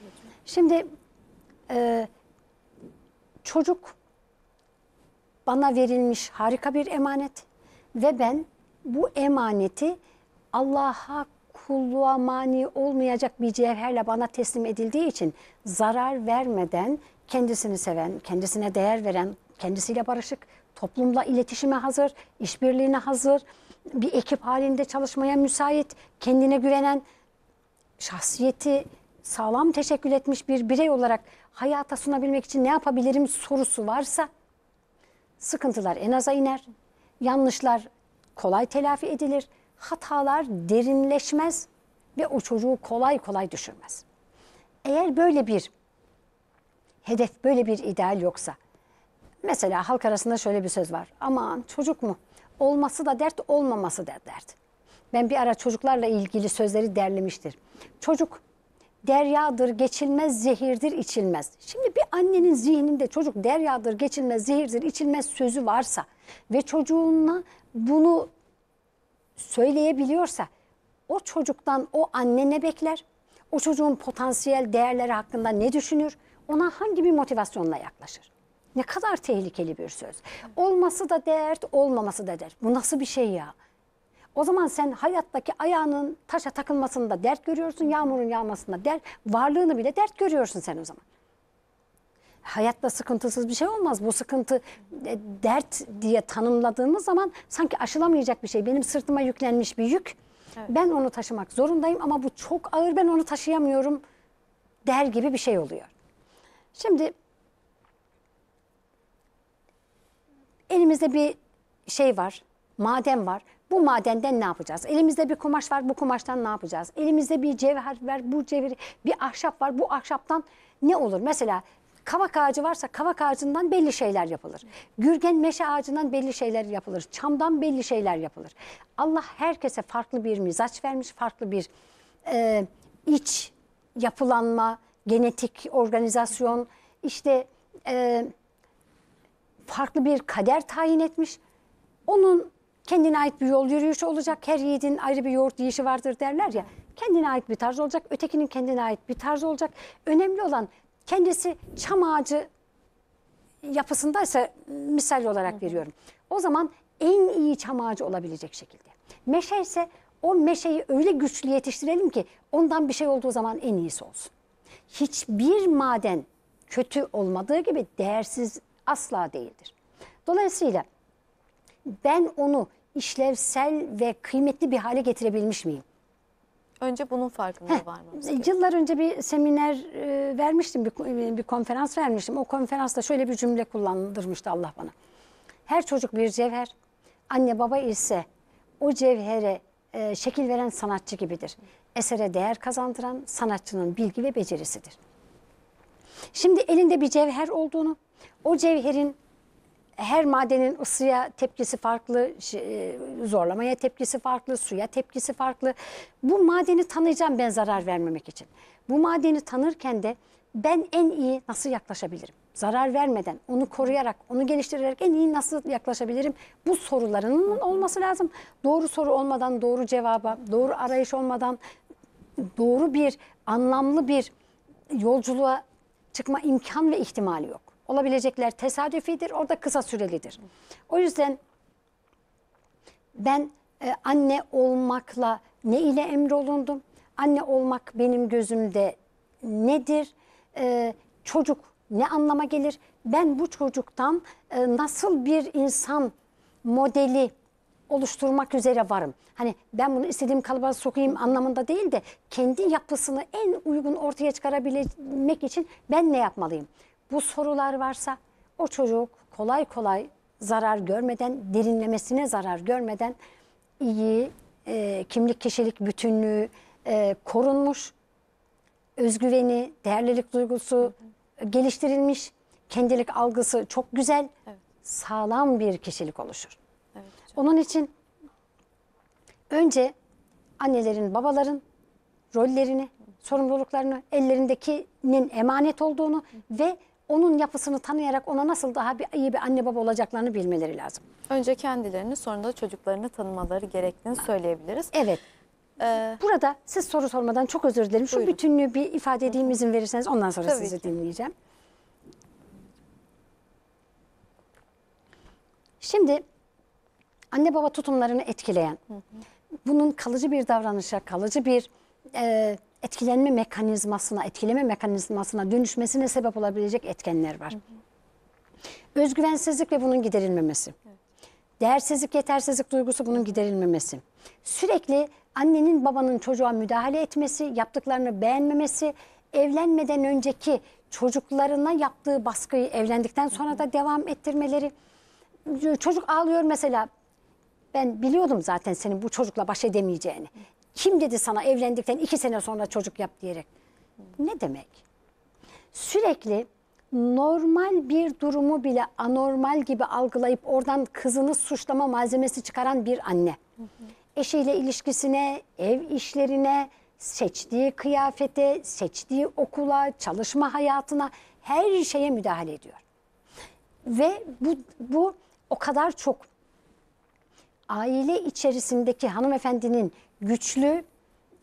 Şimdi e, çocuk bana verilmiş harika bir emanet ve ben bu emaneti Allah'a kulluğa mani olmayacak bir cevherle bana teslim edildiği için zarar vermeden kendisini seven, kendisine değer veren, kendisiyle barışık, toplumla iletişime hazır, işbirliğine hazır, bir ekip halinde çalışmaya müsait, kendine güvenen, şahsiyeti sağlam teşekkül etmiş bir birey olarak hayata sunabilmek için ne yapabilirim sorusu varsa sıkıntılar en aza iner, yanlışlar kolay telafi edilir, hatalar derinleşmez ve o çocuğu kolay kolay düşürmez. Eğer böyle bir hedef, böyle bir ideal yoksa, mesela halk arasında şöyle bir söz var. Aman çocuk mu? Olması da dert, olmaması da dert. Ben bir ara çocuklarla ilgili sözleri derlemiştir. Çocuk deryadır, geçilmez, zehirdir, içilmez. Şimdi bir annenin zihninde çocuk deryadır, geçilmez, zehirdir, içilmez sözü varsa ve çocuğuna bunu söyleyebiliyorsa o çocuktan o anne ne bekler? O çocuğun potansiyel değerleri hakkında ne düşünür? Ona hangi bir motivasyonla yaklaşır? Ne kadar tehlikeli bir söz. Olması da dert, olmaması da dert. Bu nasıl bir şey ya? O zaman sen hayattaki ayağının taşa takılmasında dert görüyorsun, yağmurun yağmasında dert, varlığını bile dert görüyorsun sen o zaman hayatta sıkıntısız bir şey olmaz. Bu sıkıntı e, dert diye tanımladığımız zaman sanki aşılamayacak bir şey. Benim sırtıma yüklenmiş bir yük. Evet. Ben onu taşımak zorundayım ama bu çok ağır ben onu taşıyamıyorum der gibi bir şey oluyor. Şimdi elimizde bir şey var, maden var. Bu madenden ne yapacağız? Elimizde bir kumaş var, bu kumaştan ne yapacağız? Elimizde bir cevher var, bu cevheri, bir ahşap var, bu ahşaptan ne olur? Mesela Kavak ağacı varsa kavak ağacından belli şeyler yapılır. Gürgen meşe ağacından belli şeyler yapılır. Çamdan belli şeyler yapılır. Allah herkese farklı bir mizaç vermiş, farklı bir e, iç yapılanma, genetik organizasyon, işte e, farklı bir kader tayin etmiş. Onun kendine ait bir yol yürüyüşü olacak. Her yiğidin ayrı bir yoğurt yiyişi vardır derler ya. Kendine ait bir tarz olacak, ötekinin kendine ait bir tarz olacak. Önemli olan Kendisi çam ağacı yapısındaysa misal olarak veriyorum. O zaman en iyi çam ağacı olabilecek şekilde. Meşe ise o meşeyi öyle güçlü yetiştirelim ki ondan bir şey olduğu zaman en iyisi olsun. Hiçbir maden kötü olmadığı gibi değersiz asla değildir. Dolayısıyla ben onu işlevsel ve kıymetli bir hale getirebilmiş miyim? Önce bunun farkında Heh, varmamız gerekiyor. Yıllar önce bir seminer e, vermiştim, bir, e, bir konferans vermiştim. O konferansta şöyle bir cümle kullandırmıştı Allah bana. Her çocuk bir cevher, anne baba ise o cevhere e, şekil veren sanatçı gibidir. Esere değer kazandıran sanatçının bilgi ve becerisidir. Şimdi elinde bir cevher olduğunu, o cevherin her madenin ısıya tepkisi farklı, şey, e, zorlamaya tepkisi farklı, suya tepkisi farklı. Bu madeni tanıyacağım ben zarar vermemek için. Bu madeni tanırken de ben en iyi nasıl yaklaşabilirim? Zarar vermeden, onu koruyarak, onu geliştirerek en iyi nasıl yaklaşabilirim? Bu sorularının olması lazım. Doğru soru olmadan, doğru cevaba, doğru arayış olmadan, doğru bir, anlamlı bir yolculuğa çıkma imkan ve ihtimali yok olabilecekler tesadüfidir. Orada kısa sürelidir. O yüzden ben e, anne olmakla ne ile emrolundum? Anne olmak benim gözümde nedir? E, çocuk ne anlama gelir? Ben bu çocuktan e, nasıl bir insan modeli oluşturmak üzere varım. Hani ben bunu istediğim kalıba sokayım anlamında değil de kendi yapısını en uygun ortaya çıkarabilmek için ben ne yapmalıyım? bu sorular varsa o çocuk kolay kolay zarar görmeden, derinlemesine zarar görmeden iyi, e, kimlik kişilik bütünlüğü e, korunmuş, özgüveni, değerlilik duygusu geliştirilmiş, kendilik algısı çok güzel, evet. sağlam bir kişilik oluşur. Evet, Onun için önce annelerin, babaların rollerini, sorumluluklarını, ellerindekinin emanet olduğunu hı. ve onun yapısını tanıyarak ona nasıl daha bir, iyi bir anne baba olacaklarını bilmeleri lazım. Önce kendilerini sonra da çocuklarını tanımaları gerektiğini söyleyebiliriz. Evet. Ee, Burada siz soru sormadan çok özür dilerim. Şu buyurun. bütünlüğü bir ifade edeyim izin verirseniz ondan sonra Tabii sizi ki. dinleyeceğim. Şimdi anne baba tutumlarını etkileyen, hı hı. bunun kalıcı bir davranışa, kalıcı bir e, etkilenme mekanizmasına, etkileme mekanizmasına dönüşmesine sebep olabilecek etkenler var. Hı hı. Özgüvensizlik ve bunun giderilmemesi. Evet. Değersizlik, yetersizlik duygusu bunun giderilmemesi. Sürekli annenin babanın çocuğa müdahale etmesi, yaptıklarını beğenmemesi, evlenmeden önceki çocuklarına yaptığı baskıyı evlendikten sonra da devam ettirmeleri. Çocuk ağlıyor mesela ben biliyordum zaten senin bu çocukla baş edemeyeceğini. Kim dedi sana evlendikten iki sene sonra çocuk yap diyerek? Ne demek? Sürekli normal bir durumu bile anormal gibi algılayıp oradan kızını suçlama malzemesi çıkaran bir anne. Eşiyle ilişkisine, ev işlerine, seçtiği kıyafete, seçtiği okula, çalışma hayatına her şeye müdahale ediyor. Ve bu, bu o kadar çok aile içerisindeki hanımefendinin güçlü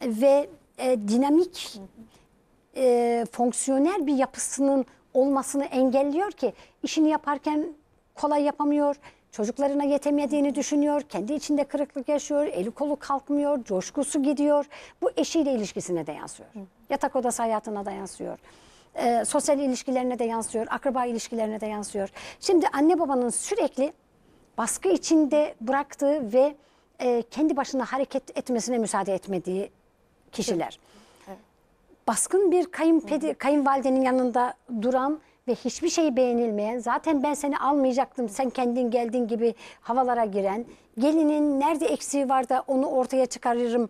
ve e, dinamik e, fonksiyonel bir yapısının olmasını engelliyor ki işini yaparken kolay yapamıyor, çocuklarına yetemediğini düşünüyor, kendi içinde kırıklık yaşıyor, eli kolu kalkmıyor, coşkusu gidiyor. Bu eşiyle ilişkisine de yansıyor. Yatak odası hayatına da yansıyor. E, sosyal ilişkilerine de yansıyor, akraba ilişkilerine de yansıyor. Şimdi anne babanın sürekli baskı içinde bıraktığı ve e, kendi başına hareket etmesine müsaade etmediği kişiler. Baskın bir kayınpedi, kayınvalidenin yanında duran ve hiçbir şeyi beğenilmeyen, zaten ben seni almayacaktım, sen kendin geldin gibi havalara giren, gelinin nerede eksiği var da onu ortaya çıkarırım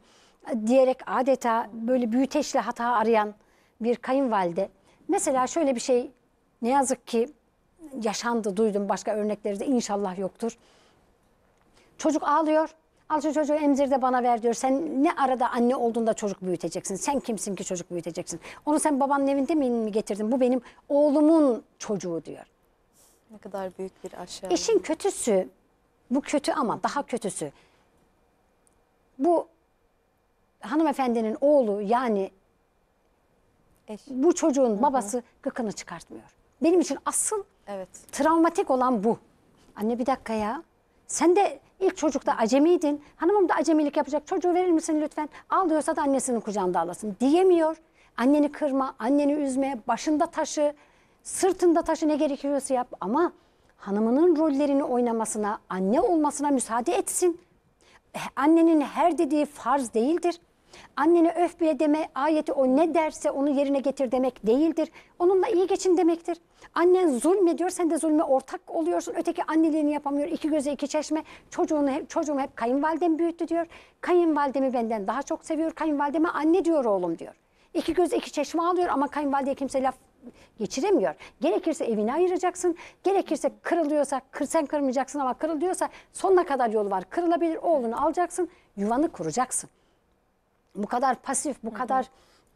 diyerek adeta böyle büyüteçle hata arayan bir kayınvalide. Mesela şöyle bir şey ne yazık ki yaşandı duydum başka örnekleri de inşallah yoktur. Çocuk ağlıyor. Al şu çocuğu emzir de bana ver diyor. Sen ne arada anne olduğunda çocuk büyüteceksin. Sen kimsin ki çocuk büyüteceksin. Onu sen babanın evinde mi getirdin? Bu benim oğlumun çocuğu diyor. Ne kadar büyük bir aşağı. İşin kötüsü bu kötü ama daha kötüsü bu hanımefendinin oğlu yani Eş. bu çocuğun babası gıkını çıkartmıyor. Benim için asıl Evet. travmatik olan bu. Anne bir dakika ya. Sen de İlk çocukta acemiydin. Hanımım da acemilik yapacak. Çocuğu verir misin lütfen? Al diyorsa da annesinin kucağında alasın. Diyemiyor. Anneni kırma, anneni üzme, başında taşı, sırtında taşı ne gerekiyorsa yap. Ama hanımının rollerini oynamasına, anne olmasına müsaade etsin. Eh, annenin her dediği farz değildir. Annene öf bile deme ayeti o ne derse onu yerine getir demek değildir. Onunla iyi geçin demektir. Annen zulmediyor sen de zulme ortak oluyorsun. Öteki anneliğini yapamıyor. iki göze iki çeşme. Çocuğunu hep, çocuğumu hep kayınvalidem büyüttü diyor. Kayınvalidemi benden daha çok seviyor. Kayınvalideme anne diyor oğlum diyor. İki göze iki çeşme alıyor ama kayınvalideye kimse laf geçiremiyor. Gerekirse evini ayıracaksın. Gerekirse kırılıyorsa kır, sen kırmayacaksın ama kırılıyorsa sonuna kadar yol var. Kırılabilir oğlunu alacaksın. Yuvanı kuracaksın bu kadar pasif, bu kadar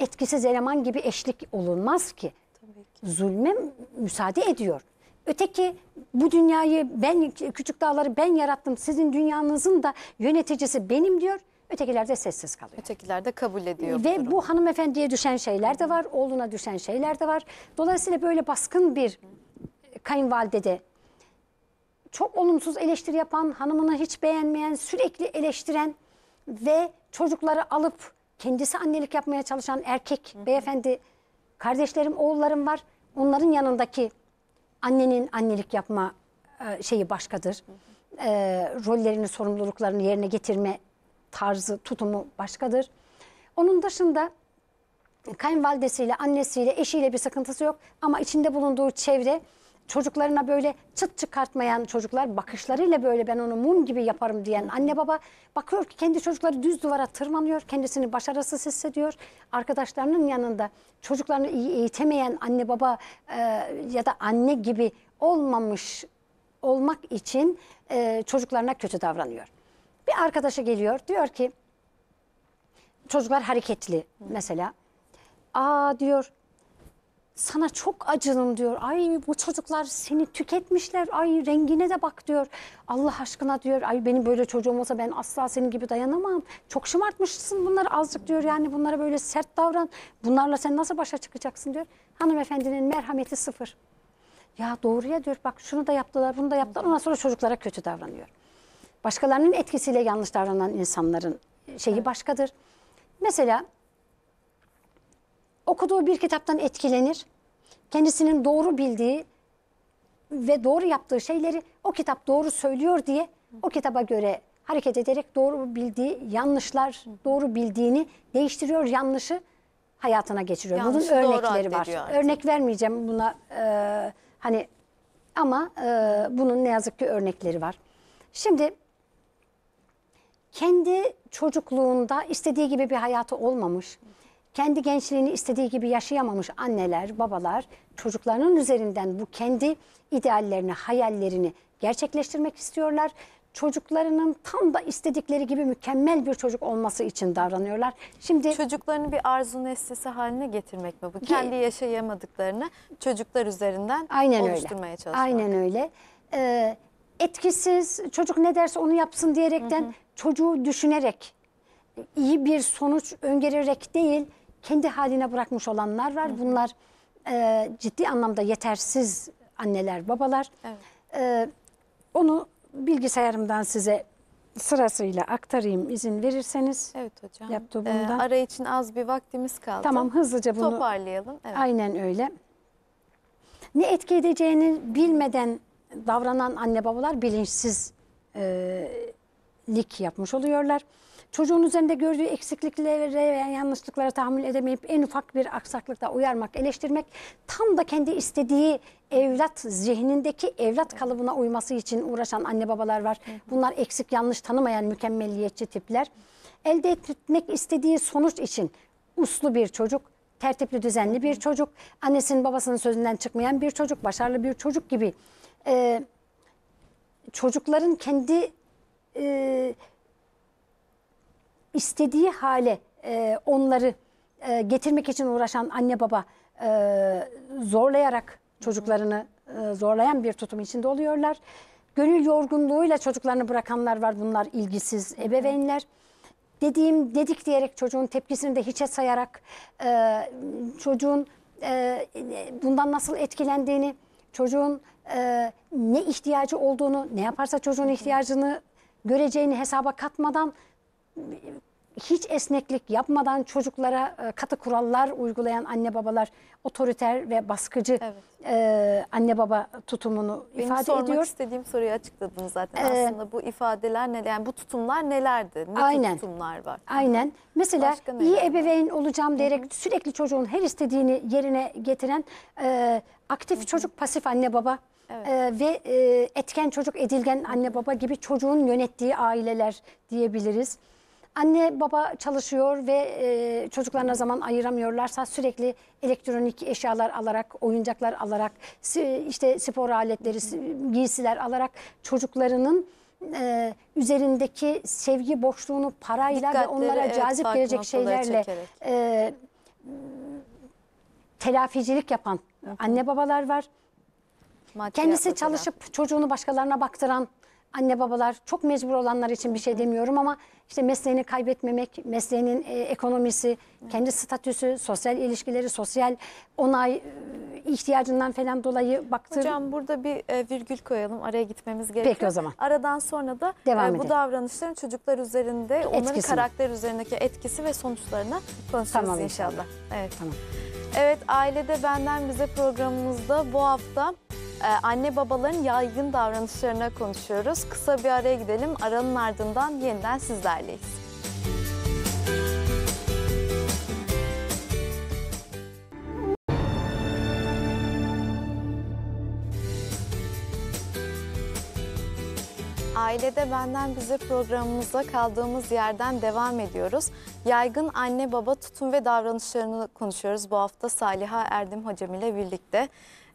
etkisiz eleman gibi eşlik olunmaz ki. Tabii ki. Zulme müsaade ediyor. Öteki bu dünyayı ben küçük dağları ben yarattım. Sizin dünyanızın da yöneticisi benim diyor. Ötekiler de sessiz kalıyor. Ötekiler de kabul ediyor. Ve bu, bu hanımefendiye düşen şeyler de var, oğluna düşen şeyler de var. Dolayısıyla böyle baskın bir kayınvalidede çok olumsuz eleştiri yapan, hanımını hiç beğenmeyen, sürekli eleştiren ve çocukları alıp kendisi annelik yapmaya çalışan erkek Hı -hı. beyefendi kardeşlerim oğullarım var. Onların yanındaki annenin annelik yapma e, şeyi başkadır. Hı -hı. E, rollerini, sorumluluklarını yerine getirme tarzı, tutumu başkadır. Onun dışında kayınvalidesiyle, annesiyle, eşiyle bir sıkıntısı yok ama içinde bulunduğu çevre çocuklarına böyle çıt çıkartmayan çocuklar bakışlarıyla böyle ben onu mum gibi yaparım diyen anne baba bakıyor ki kendi çocukları düz duvara tırmanıyor. Kendisini başarısız hissediyor. Arkadaşlarının yanında çocuklarını iyi eğitemeyen anne baba e, ya da anne gibi olmamış olmak için e, çocuklarına kötü davranıyor. Bir arkadaşa geliyor diyor ki çocuklar hareketli mesela. Aa diyor sana çok acınım diyor. Ay bu çocuklar seni tüketmişler. Ay rengine de bak diyor. Allah aşkına diyor. Ay benim böyle çocuğum olsa ben asla senin gibi dayanamam. Çok şımartmışsın bunları azıcık diyor. Yani bunlara böyle sert davran. Bunlarla sen nasıl başa çıkacaksın diyor. Hanımefendinin merhameti sıfır. Ya doğruya diyor bak şunu da yaptılar bunu da yaptılar. Ondan sonra çocuklara kötü davranıyor. Başkalarının etkisiyle yanlış davranan insanların şeyi başkadır. Mesela okuduğu bir kitaptan etkilenir. Kendisinin doğru bildiği ve doğru yaptığı şeyleri o kitap doğru söylüyor diye o kitaba göre hareket ederek doğru bildiği yanlışlar, doğru bildiğini değiştiriyor, yanlışı hayatına geçiriyor. Yanlışı Bunun örnekleri var. Artık. Örnek vermeyeceğim buna e, hani ama e, bunun ne yazık ki örnekleri var. Şimdi kendi çocukluğunda istediği gibi bir hayatı olmamış kendi gençliğini istediği gibi yaşayamamış anneler, babalar çocuklarının üzerinden bu kendi ideallerini, hayallerini gerçekleştirmek istiyorlar. Çocuklarının tam da istedikleri gibi mükemmel bir çocuk olması için davranıyorlar. Şimdi Çocuklarını bir arzu nesnesi haline getirmek mi bu? Kendi yaşayamadıklarını çocuklar üzerinden Aynen öyle. oluşturmaya çalışmak. aynen öyle. Ee, etkisiz, çocuk ne derse onu yapsın diyerekten çocuğu düşünerek iyi bir sonuç öngörerek değil, kendi haline bırakmış olanlar var. Hı hı. Bunlar e, ciddi anlamda yetersiz anneler, babalar. Evet. E, onu bilgisayarımdan size sırasıyla aktarayım izin verirseniz. Evet hocam. Yaptı bundan. Ee, ara için az bir vaktimiz kaldı. Tamam hızlıca bunu toparlayalım. Evet. Aynen öyle. Ne etki edeceğini bilmeden davranan anne babalar bilinçsizlik e, yapmış oluyorlar çocuğun üzerinde gördüğü eksikliklere ve yanlışlıklara tahammül edemeyip en ufak bir aksaklıkta uyarmak, eleştirmek tam da kendi istediği evlat zihnindeki evlat kalıbına uyması için uğraşan anne babalar var. Bunlar eksik yanlış tanımayan mükemmelliyetçi tipler. Elde etmek istediği sonuç için uslu bir çocuk, tertipli düzenli bir çocuk, annesinin babasının sözünden çıkmayan bir çocuk, başarılı bir çocuk gibi e, çocukların kendi e, istediği hale e, onları e, getirmek için uğraşan anne baba e, zorlayarak çocuklarını e, zorlayan bir tutum içinde oluyorlar. Gönül yorgunluğuyla çocuklarını bırakanlar var bunlar ilgisiz ebeveynler. Dediğim dedik diyerek çocuğun tepkisini de hiçe sayarak e, çocuğun e, bundan nasıl etkilendiğini, çocuğun e, ne ihtiyacı olduğunu, ne yaparsa çocuğun ihtiyacını göreceğini hesaba katmadan hiç esneklik yapmadan çocuklara e, katı kurallar uygulayan anne babalar otoriter ve baskıcı evet. E, anne baba tutumunu Benim ifade sormak ediyor. sormak istediğim soruyu açıkladın zaten. Ee, Aslında bu ifadeler neler, yani bu tutumlar nelerdi? Ne aynen, tutumlar var? Aynen. Mesela iyi ebeveyn var? olacağım diyerek Hı -hı. sürekli çocuğun her istediğini yerine getiren e, aktif Hı -hı. çocuk pasif anne baba. Evet. Ee, ve e, etken çocuk edilgen anne baba gibi çocuğun yönettiği aileler diyebiliriz anne baba çalışıyor ve e, çocuklarına zaman ayıramıyorlarsa sürekli elektronik eşyalar alarak, oyuncaklar alarak, işte spor aletleri, giysiler alarak çocuklarının e, üzerindeki sevgi boşluğunu parayla ve onlara evet, cazip gelecek şeylerle e, telaficilik yapan anne babalar var. Maddi Kendisi çalışıp çocuğunu başkalarına baktıran anne babalar çok mecbur olanlar için bir şey demiyorum ama işte mesleğini kaybetmemek, mesleğinin e, ekonomisi, kendi statüsü, sosyal ilişkileri, sosyal onay e, ihtiyacından falan dolayı baktı. Hocam burada bir e, virgül koyalım. Araya gitmemiz gerekiyor. Peki o zaman. Aradan sonra da Devam e, bu davranışların çocuklar üzerinde, onların mi? karakter üzerindeki etkisi ve sonuçlarına konuşacağız Tamam, inşallah. inşallah. Evet. Tamam. Evet ailede benden bize programımızda bu hafta ee, anne babaların yaygın davranışlarına konuşuyoruz. Kısa bir araya gidelim. Aranın ardından yeniden sizlerleyiz. Ailede Benden Bize programımızda kaldığımız yerden devam ediyoruz. Yaygın anne baba tutum ve davranışlarını konuşuyoruz bu hafta Saliha Erdem hocam ile birlikte.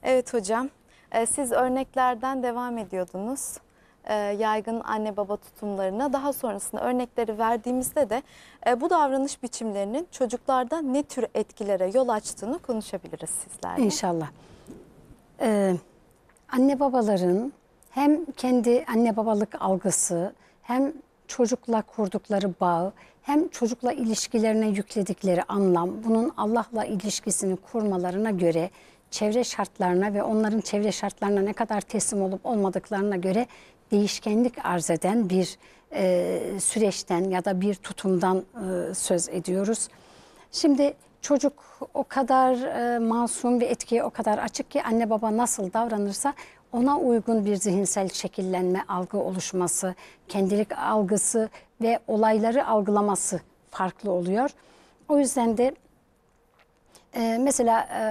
Evet hocam ee, siz örneklerden devam ediyordunuz ee, yaygın anne baba tutumlarına daha sonrasında örnekleri verdiğimizde de e, bu davranış biçimlerinin çocuklarda ne tür etkilere yol açtığını konuşabiliriz sizlerle. İnşallah. Ee, anne babaların hem kendi anne babalık algısı hem çocukla kurdukları bağ hem çocukla ilişkilerine yükledikleri anlam bunun Allah'la ilişkisini kurmalarına göre çevre şartlarına ve onların çevre şartlarına ne kadar teslim olup olmadıklarına göre değişkenlik arz eden bir e, süreçten ya da bir tutumdan e, söz ediyoruz. Şimdi çocuk o kadar e, masum ve etkiye o kadar açık ki anne baba nasıl davranırsa ona uygun bir zihinsel şekillenme, algı oluşması, kendilik algısı ve olayları algılaması farklı oluyor. O yüzden de e, mesela e,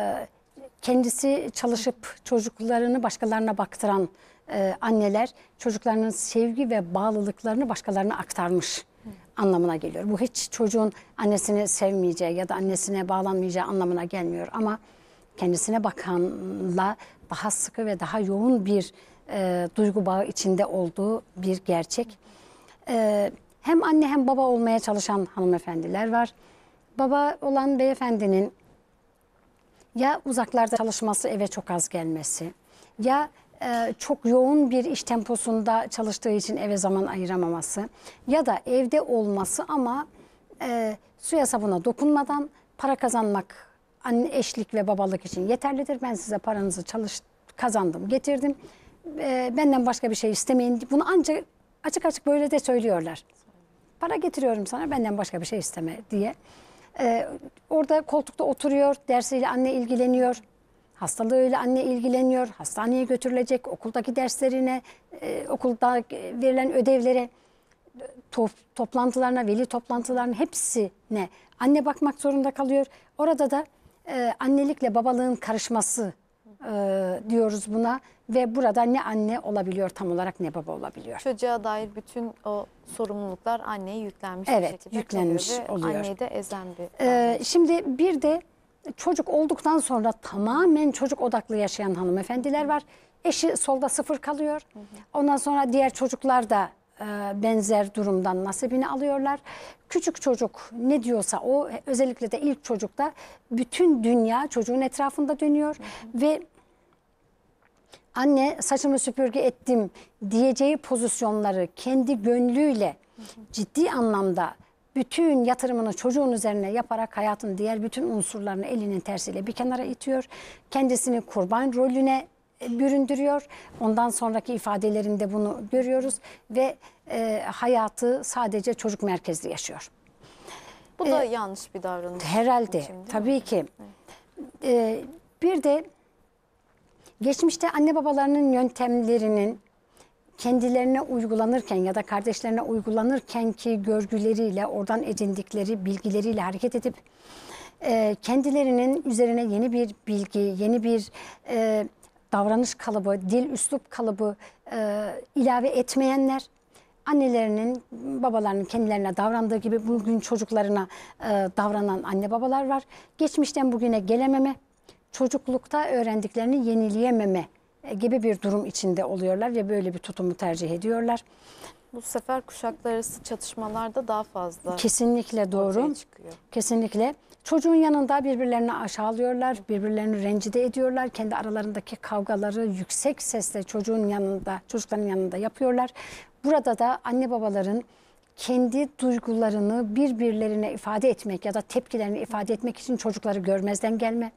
kendisi çalışıp çocuklarını başkalarına baktıran e, anneler çocuklarının sevgi ve bağlılıklarını başkalarına aktarmış anlamına geliyor. Bu hiç çocuğun annesini sevmeyeceği ya da annesine bağlanmayacağı anlamına gelmiyor ama kendisine bakanla daha sıkı ve daha yoğun bir e, duygu bağı içinde olduğu bir gerçek. E, hem anne hem baba olmaya çalışan hanımefendiler var. Baba olan beyefendinin ya uzaklarda çalışması eve çok az gelmesi ya e, çok yoğun bir iş temposunda çalıştığı için eve zaman ayıramaması ya da evde olması ama e, suya sabuna dokunmadan para kazanmak anne eşlik ve babalık için yeterlidir. Ben size paranızı çalış kazandım getirdim e, benden başka bir şey istemeyin bunu ancak açık açık böyle de söylüyorlar. Para getiriyorum sana benden başka bir şey isteme diye. Ee, orada koltukta oturuyor, dersiyle anne ilgileniyor. Hastalığıyla anne ilgileniyor, hastaneye götürülecek, okuldaki derslerine, e, okulda e, verilen ödevlere, to toplantılarına, veli toplantılarına hepsine anne bakmak zorunda kalıyor. Orada da e, annelikle babalığın karışması e, diyoruz buna ve burada ne anne olabiliyor tam olarak ne baba olabiliyor. Çocuğa dair bütün o sorumluluklar anneye yüklenmiş evet, bir şekilde yüklenmiş oluyor. Anneyi de ezen bir. Ee, şimdi bir de çocuk olduktan sonra tamamen çocuk odaklı yaşayan hanımefendiler var. Eşi solda sıfır kalıyor. Ondan sonra diğer çocuklar da e, benzer durumdan nasibini alıyorlar. Küçük çocuk ne diyorsa o özellikle de ilk çocukta bütün dünya çocuğun etrafında dönüyor hı hı. ve anne saçımı süpürge ettim diyeceği pozisyonları kendi gönlüyle hı hı. ciddi anlamda bütün yatırımını çocuğun üzerine yaparak hayatın diğer bütün unsurlarını elinin tersiyle bir kenara itiyor. Kendisini kurban rolüne büründürüyor. Ondan sonraki ifadelerinde bunu görüyoruz ve e, hayatı sadece çocuk merkezli yaşıyor. Bu da ee, yanlış bir davranış. Herhalde için, tabii mi? ki. Evet. Ee, bir de geçmişte anne babalarının yöntemlerinin kendilerine uygulanırken ya da kardeşlerine uygulanırken ki görgüleriyle oradan edindikleri bilgileriyle hareket edip e, kendilerinin üzerine yeni bir bilgi, yeni bir e, davranış kalıbı, dil üslup kalıbı e, ilave etmeyenler annelerinin, babalarının kendilerine davrandığı gibi bugün çocuklarına e, davranan anne babalar var. Geçmişten bugüne gelememe, çocuklukta öğrendiklerini yenileyememe e, gibi bir durum içinde oluyorlar ve böyle bir tutumu tercih ediyorlar. Bu sefer kuşaklar arası çatışmalarda daha fazla. Kesinlikle doğru. Kesinlikle. Çocuğun yanında birbirlerini aşağılıyorlar, birbirlerini rencide ediyorlar. Kendi aralarındaki kavgaları yüksek sesle çocuğun yanında, çocukların yanında yapıyorlar. Burada da anne babaların kendi duygularını birbirlerine ifade etmek ya da tepkilerini ifade etmek için çocukları görmezden gelme,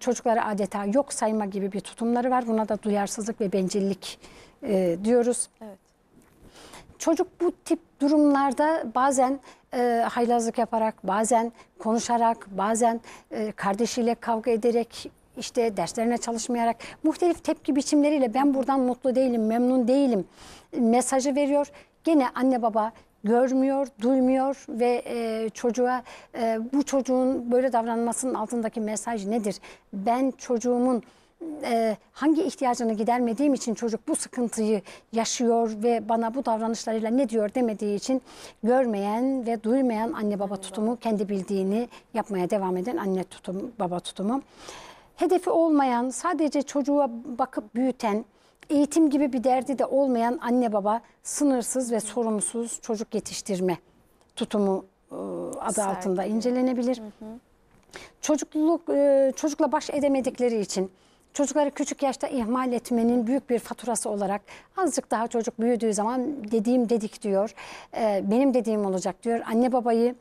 çocukları adeta yok sayma gibi bir tutumları var. Buna da duyarsızlık ve bencillik e, diyoruz. Evet. Çocuk bu tip durumlarda bazen e, haylazlık yaparak, bazen konuşarak, bazen e, kardeşiyle kavga ederek işte derslerine çalışmayarak muhtelif tepki biçimleriyle ben buradan mutlu değilim, memnun değilim mesajı veriyor. Gene anne baba görmüyor, duymuyor ve e, çocuğa e, bu çocuğun böyle davranmasının altındaki mesaj nedir? Ben çocuğumun e, hangi ihtiyacını gidermediğim için çocuk bu sıkıntıyı yaşıyor ve bana bu davranışlarıyla ne diyor demediği için görmeyen ve duymayan anne baba anne tutumu, baba. kendi bildiğini yapmaya devam eden anne tutumu baba tutumu. Hedefi olmayan, sadece çocuğa bakıp büyüten, eğitim gibi bir derdi de olmayan anne baba sınırsız ve sorumsuz çocuk yetiştirme tutumu e, adı Sergili. altında incelenebilir. Hı hı. Çocukluk e, çocukla baş edemedikleri için çocukları küçük yaşta ihmal etmenin büyük bir faturası olarak azıcık daha çocuk büyüdüğü zaman dediğim dedik diyor. E, benim dediğim olacak diyor. Anne babayı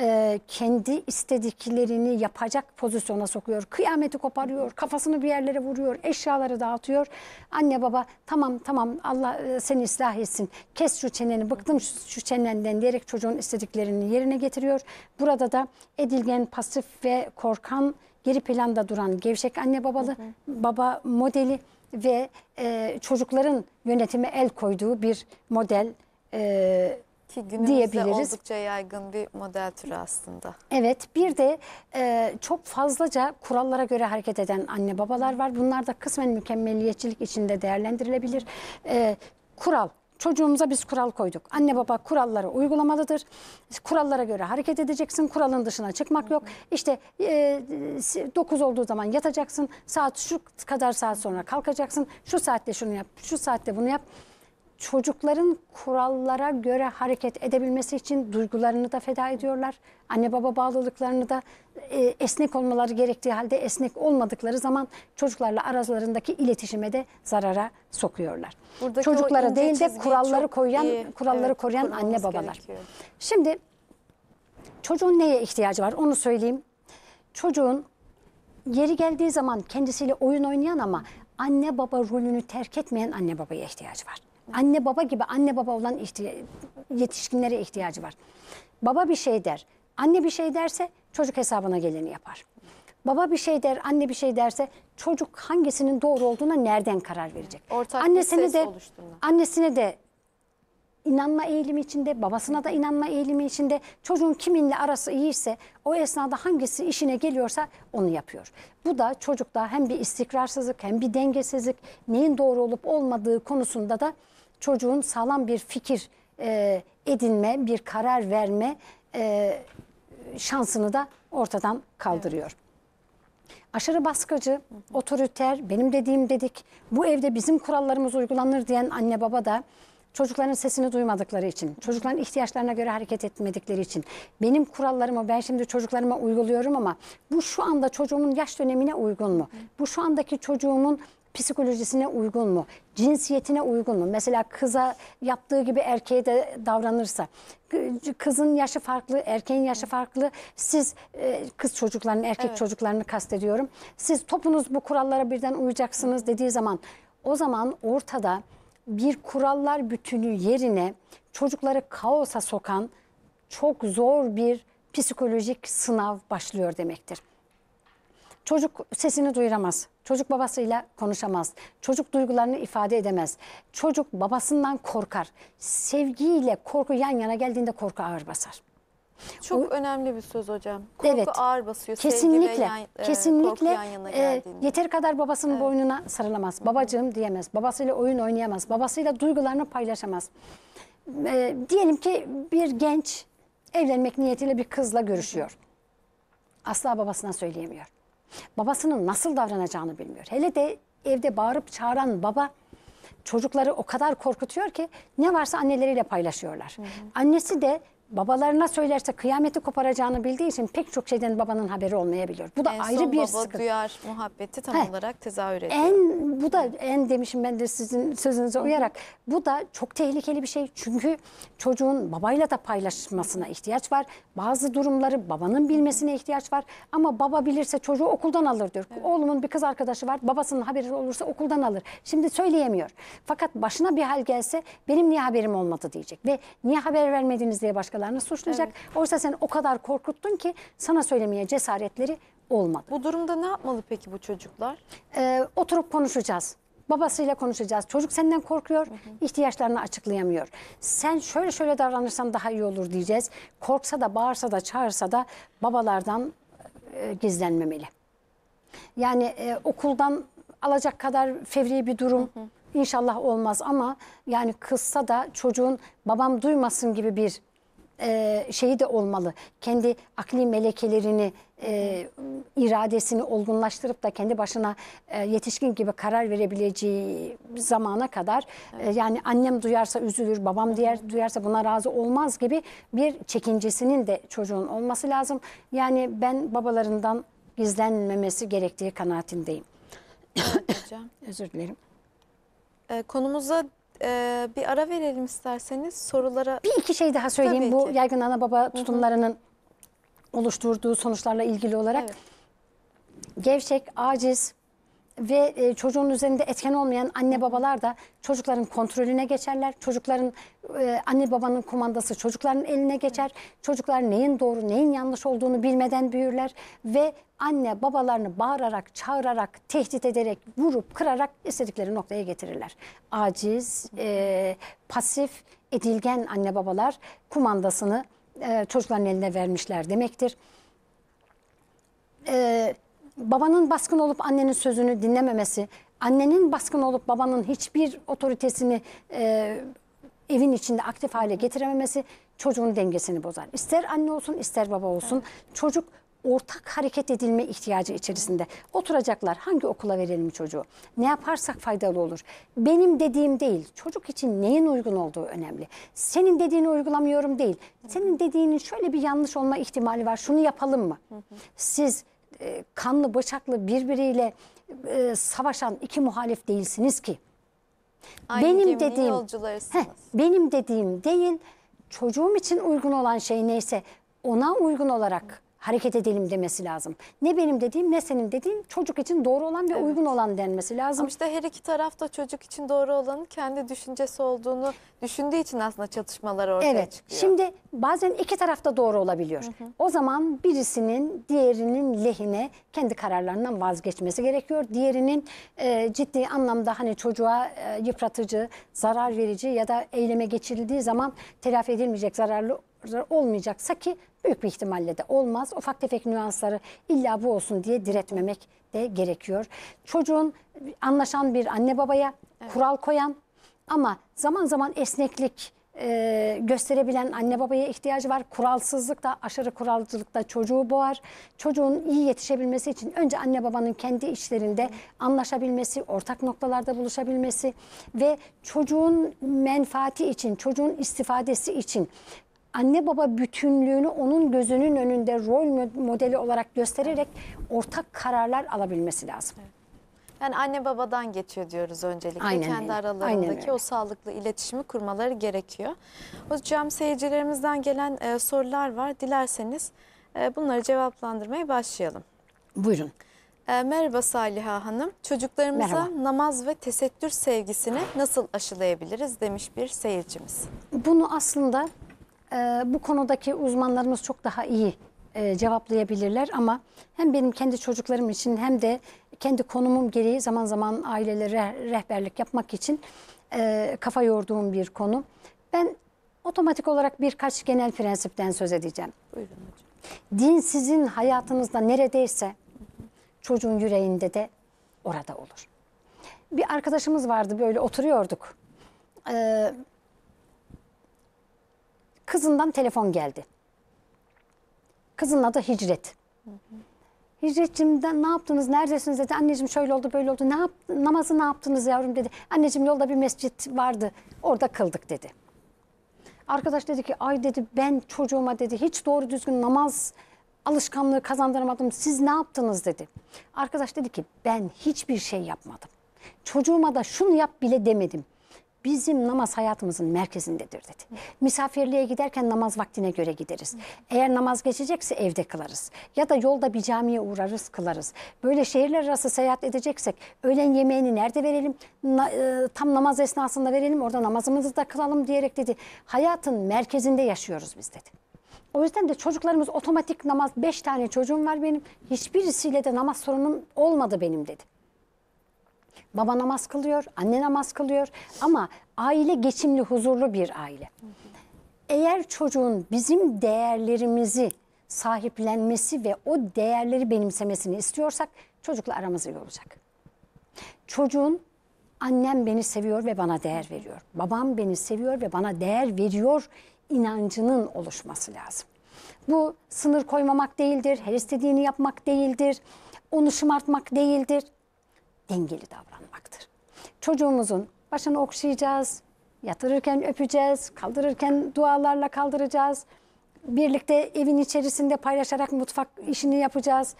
e, kendi istediklerini yapacak pozisyona sokuyor. Kıyameti koparıyor, kafasını bir yerlere vuruyor, eşyaları dağıtıyor. Anne baba tamam tamam Allah e, seni ıslah etsin. Kes şu çeneni, bıktım şu, şu çenenden diyerek çocuğun istediklerini yerine getiriyor. Burada da edilgen, pasif ve korkan geri planda duran gevşek anne babalı hı hı. baba modeli ve e, çocukların yönetime el koyduğu bir model e, Ki diyebiliriz oldukça yaygın bir model türü aslında. Evet bir de e, çok fazlaca kurallara göre hareket eden anne babalar var. Bunlar da kısmen mükemmeliyetçilik içinde değerlendirilebilir. E, kural Çocuğumuza biz kural koyduk. Anne baba kuralları uygulamalıdır. Kurallara göre hareket edeceksin. Kuralın dışına çıkmak yok. İşte e, olduğu zaman yatacaksın. Saat şu kadar saat sonra kalkacaksın. Şu saatte şunu yap. Şu saatte bunu yap çocukların kurallara göre hareket edebilmesi için duygularını da feda ediyorlar. Anne baba bağlılıklarını da e, esnek olmaları gerektiği halde esnek olmadıkları zaman çocuklarla aralarındaki iletişime de zarara sokuyorlar. Buradaki Çocuklara değil de kuralları koyan iyi. kuralları evet, koruyan anne babalar. Gerekiyor. Şimdi çocuğun neye ihtiyacı var onu söyleyeyim. Çocuğun yeri geldiği zaman kendisiyle oyun oynayan ama anne baba rolünü terk etmeyen anne babaya ihtiyacı var. Anne baba gibi anne baba olan yetişkinlere ihtiyacı var. Baba bir şey der. Anne bir şey derse çocuk hesabına geleni yapar. Baba bir şey der, anne bir şey derse çocuk hangisinin doğru olduğuna nereden karar verecek? Ortak annesine bir ses de oluşturma. annesine de inanma eğilimi içinde, babasına da inanma eğilimi içinde çocuğun kiminle arası iyiyse o esnada hangisi işine geliyorsa onu yapıyor. Bu da çocukta hem bir istikrarsızlık hem bir dengesizlik neyin doğru olup olmadığı konusunda da çocuğun sağlam bir fikir e, edinme, bir karar verme e, şansını da ortadan kaldırıyor. Aşırı baskıcı, hı otoriter, benim dediğim dedik, bu evde bizim kurallarımız uygulanır diyen anne baba da çocukların sesini duymadıkları için, çocukların ihtiyaçlarına göre hareket etmedikleri için, benim kurallarımı ben şimdi çocuklarıma uyguluyorum ama bu şu anda çocuğumun yaş dönemine uygun mu? Bu şu andaki çocuğumun psikolojisine uygun mu? Cinsiyetine uygun mu? Mesela kıza yaptığı gibi erkeğe de davranırsa. Kızın yaşı farklı, erkeğin yaşı farklı. Siz e, kız çocuklarını, erkek evet. çocuklarını kastediyorum. Siz topunuz bu kurallara birden uyacaksınız dediği zaman o zaman ortada bir kurallar bütünü yerine çocukları kaosa sokan çok zor bir psikolojik sınav başlıyor demektir. Çocuk sesini duyuramaz. Çocuk babasıyla konuşamaz. Çocuk duygularını ifade edemez. Çocuk babasından korkar. Sevgiyle korku yan yana geldiğinde korku ağır basar. Çok o, önemli bir söz hocam. Korku evet, ağır basıyor. Kesinlikle. Yan, e, kesinlikle. Yan yana e, yeteri kadar babasının evet. boynuna sarılamaz. Babacığım diyemez. Babasıyla oyun oynayamaz. Babasıyla duygularını paylaşamaz. E, diyelim ki bir genç evlenmek niyetiyle bir kızla görüşüyor. Asla babasına söyleyemiyor. Babasının nasıl davranacağını bilmiyor. Hele de evde bağırıp çağıran baba çocukları o kadar korkutuyor ki ne varsa anneleriyle paylaşıyorlar. Hı hı. Annesi de babalarına söylerse kıyameti koparacağını bildiği için pek çok şeyden babanın haberi olmayabiliyor. Bu da en ayrı bir baba sıkıntı. duyar muhabbeti tam He. olarak tezahür ediyor. En bu da en demişim ben de sizin sözünüze uyarak bu da çok tehlikeli bir şey. Çünkü çocuğun babayla da paylaşmasına ihtiyaç var. Bazı durumları babanın bilmesine ihtiyaç var. Ama baba bilirse çocuğu okuldan alır diyor. Evet. Oğlumun bir kız arkadaşı var. Babasının haberi olursa okuldan alır. Şimdi söyleyemiyor. Fakat başına bir hal gelse benim niye haberim olmadı diyecek ve niye haber vermediniz diye başka başkalarını suçlayacak. Evet. Oysa sen o kadar korkuttun ki sana söylemeye cesaretleri olmadı. Bu durumda ne yapmalı peki bu çocuklar? Ee, oturup konuşacağız. Babasıyla konuşacağız. Çocuk senden korkuyor, hı hı. ihtiyaçlarını açıklayamıyor. Sen şöyle şöyle davranırsan daha iyi olur diyeceğiz. Korksa da, bağırsa da, çağırsa da babalardan e, gizlenmemeli. Yani e, okuldan alacak kadar fevri bir durum hı hı. inşallah olmaz ama yani kızsa da çocuğun babam duymasın gibi bir e, şeyi de olmalı. Kendi akli melekelerini, e, iradesini olgunlaştırıp da kendi başına e, yetişkin gibi karar verebileceği zamana kadar e, yani annem duyarsa üzülür, babam diğer duyarsa buna razı olmaz gibi bir çekincesinin de çocuğun olması lazım. Yani ben babalarından gizlenmemesi gerektiği kanaatindeyim. Özür dilerim. Konumuza ee, bir ara verelim isterseniz sorulara. Bir iki şey daha söyleyeyim Tabii bu ki. yaygın ana baba tutumlarının Hı -hı. oluşturduğu sonuçlarla ilgili olarak. Evet. Gevşek, aciz, ve e, çocuğun üzerinde etken olmayan anne babalar da çocukların kontrolüne geçerler. Çocukların e, anne babanın kumandası çocukların eline geçer. Çocuklar neyin doğru neyin yanlış olduğunu bilmeden büyürler ve anne babalarını bağırarak, çağırarak, tehdit ederek, vurup, kırarak istedikleri noktaya getirirler. Aciz, e, pasif, edilgen anne babalar kumandasını e, çocukların eline vermişler demektir. Evet babanın baskın olup annenin sözünü dinlememesi, annenin baskın olup babanın hiçbir otoritesini e, evin içinde aktif hale getirememesi çocuğun dengesini bozar. İster anne olsun ister baba olsun evet. çocuk ortak hareket edilme ihtiyacı içerisinde. Oturacaklar hangi okula verelim çocuğu? Ne yaparsak faydalı olur? Benim dediğim değil. Çocuk için neyin uygun olduğu önemli. Senin dediğini uygulamıyorum değil. Senin dediğinin şöyle bir yanlış olma ihtimali var. Şunu yapalım mı? Siz e, kanlı bıçaklı birbiriyle e, savaşan iki muhalif değilsiniz ki. Aynı benim dediğim heh, benim dediğim değil çocuğum için uygun olan şey neyse ona uygun olarak hareket edelim demesi lazım. Ne benim dediğim ne senin dediğin çocuk için doğru olan ve evet. uygun olan denmesi lazım. Ama işte her iki taraf da çocuk için doğru olanın kendi düşüncesi olduğunu düşündüğü için aslında çatışmalar ortaya evet. çıkıyor. Şimdi bazen iki tarafta doğru olabiliyor. Hı hı. O zaman birisinin diğerinin lehine kendi kararlarından vazgeçmesi gerekiyor. Diğerinin e, ciddi anlamda hani çocuğa e, yıpratıcı, zarar verici ya da eyleme geçirildiği zaman telafi edilmeyecek zararlı olmayacaksa ki büyük bir ihtimalle de olmaz. Ufak tefek nüansları illa bu olsun diye diretmemek de gerekiyor. Çocuğun anlaşan bir anne babaya evet. kural koyan ama zaman zaman esneklik e, gösterebilen anne babaya ihtiyacı var. Kuralsızlık da aşırı kuralcılık da çocuğu boğar. Çocuğun iyi yetişebilmesi için önce anne babanın kendi içlerinde evet. anlaşabilmesi, ortak noktalarda buluşabilmesi ve çocuğun menfaati için, çocuğun istifadesi için anne baba bütünlüğünü onun gözünün önünde rol modeli olarak göstererek ortak kararlar alabilmesi lazım. Evet. Yani anne babadan geçiyor diyoruz öncelikle. Aynen Kendi öyle. aralarındaki Aynen o sağlıklı iletişimi kurmaları gerekiyor. Hocam seyircilerimizden gelen e, sorular var. Dilerseniz e, bunları cevaplandırmaya başlayalım. Buyurun. E, merhaba Saliha Hanım. Çocuklarımıza merhaba. namaz ve tesettür sevgisini nasıl aşılayabiliriz demiş bir seyircimiz. Bunu aslında e, bu konudaki uzmanlarımız çok daha iyi e, cevaplayabilirler ama hem benim kendi çocuklarım için hem de kendi konumum gereği zaman zaman ailelere rehberlik yapmak için e, kafa yorduğum bir konu. Ben otomatik olarak birkaç genel prensipten söz edeceğim. Buyurun hocam. Din sizin hayatınızda neredeyse hı çocuğun yüreğinde de orada olur. Bir arkadaşımız vardı böyle oturuyorduk. Ee, Kızından telefon geldi. Kızın adı Hicret. Hicretciğim hı. ne yaptınız, neredesiniz dedi. Anneciğim şöyle oldu, böyle oldu. Ne yap, namazı ne yaptınız yavrum dedi. Anneciğim yolda bir mescit vardı. Orada kıldık dedi. Arkadaş dedi ki ay dedi ben çocuğuma dedi hiç doğru düzgün namaz alışkanlığı kazandıramadım. Siz ne yaptınız dedi. Arkadaş dedi ki ben hiçbir şey yapmadım. Çocuğuma da şunu yap bile demedim bizim namaz hayatımızın merkezindedir dedi. Misafirliğe giderken namaz vaktine göre gideriz. Eğer namaz geçecekse evde kılarız. Ya da yolda bir camiye uğrarız kılarız. Böyle şehirler arası seyahat edeceksek öğlen yemeğini nerede verelim? Na, e, tam namaz esnasında verelim orada namazımızı da kılalım diyerek dedi. Hayatın merkezinde yaşıyoruz biz dedi. O yüzden de çocuklarımız otomatik namaz, beş tane çocuğum var benim. Hiçbirisiyle de namaz sorunum olmadı benim dedi. Baba namaz kılıyor, anne namaz kılıyor ama aile geçimli, huzurlu bir aile. Eğer çocuğun bizim değerlerimizi sahiplenmesi ve o değerleri benimsemesini istiyorsak çocukla aramız iyi olacak. Çocuğun annem beni seviyor ve bana değer veriyor. Babam beni seviyor ve bana değer veriyor inancının oluşması lazım. Bu sınır koymamak değildir, her istediğini yapmak değildir, onu şımartmak değildir. Dengeli davran olmaktır. Çocuğumuzun başını okşayacağız, yatırırken öpeceğiz, kaldırırken dualarla kaldıracağız. Birlikte evin içerisinde paylaşarak mutfak işini yapacağız.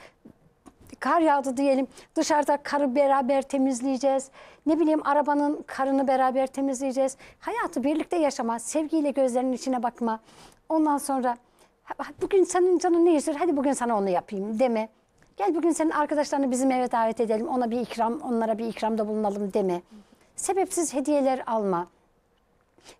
Kar yağdı diyelim. Dışarıda karı beraber temizleyeceğiz. Ne bileyim arabanın karını beraber temizleyeceğiz. Hayatı birlikte yaşama, sevgiyle gözlerinin içine bakma. Ondan sonra bugün senin canın ne istiyor? Hadi bugün sana onu yapayım deme. Gel bugün senin arkadaşlarını bizim eve davet edelim. Ona bir ikram, onlara bir ikramda bulunalım deme. Sebepsiz hediyeler alma.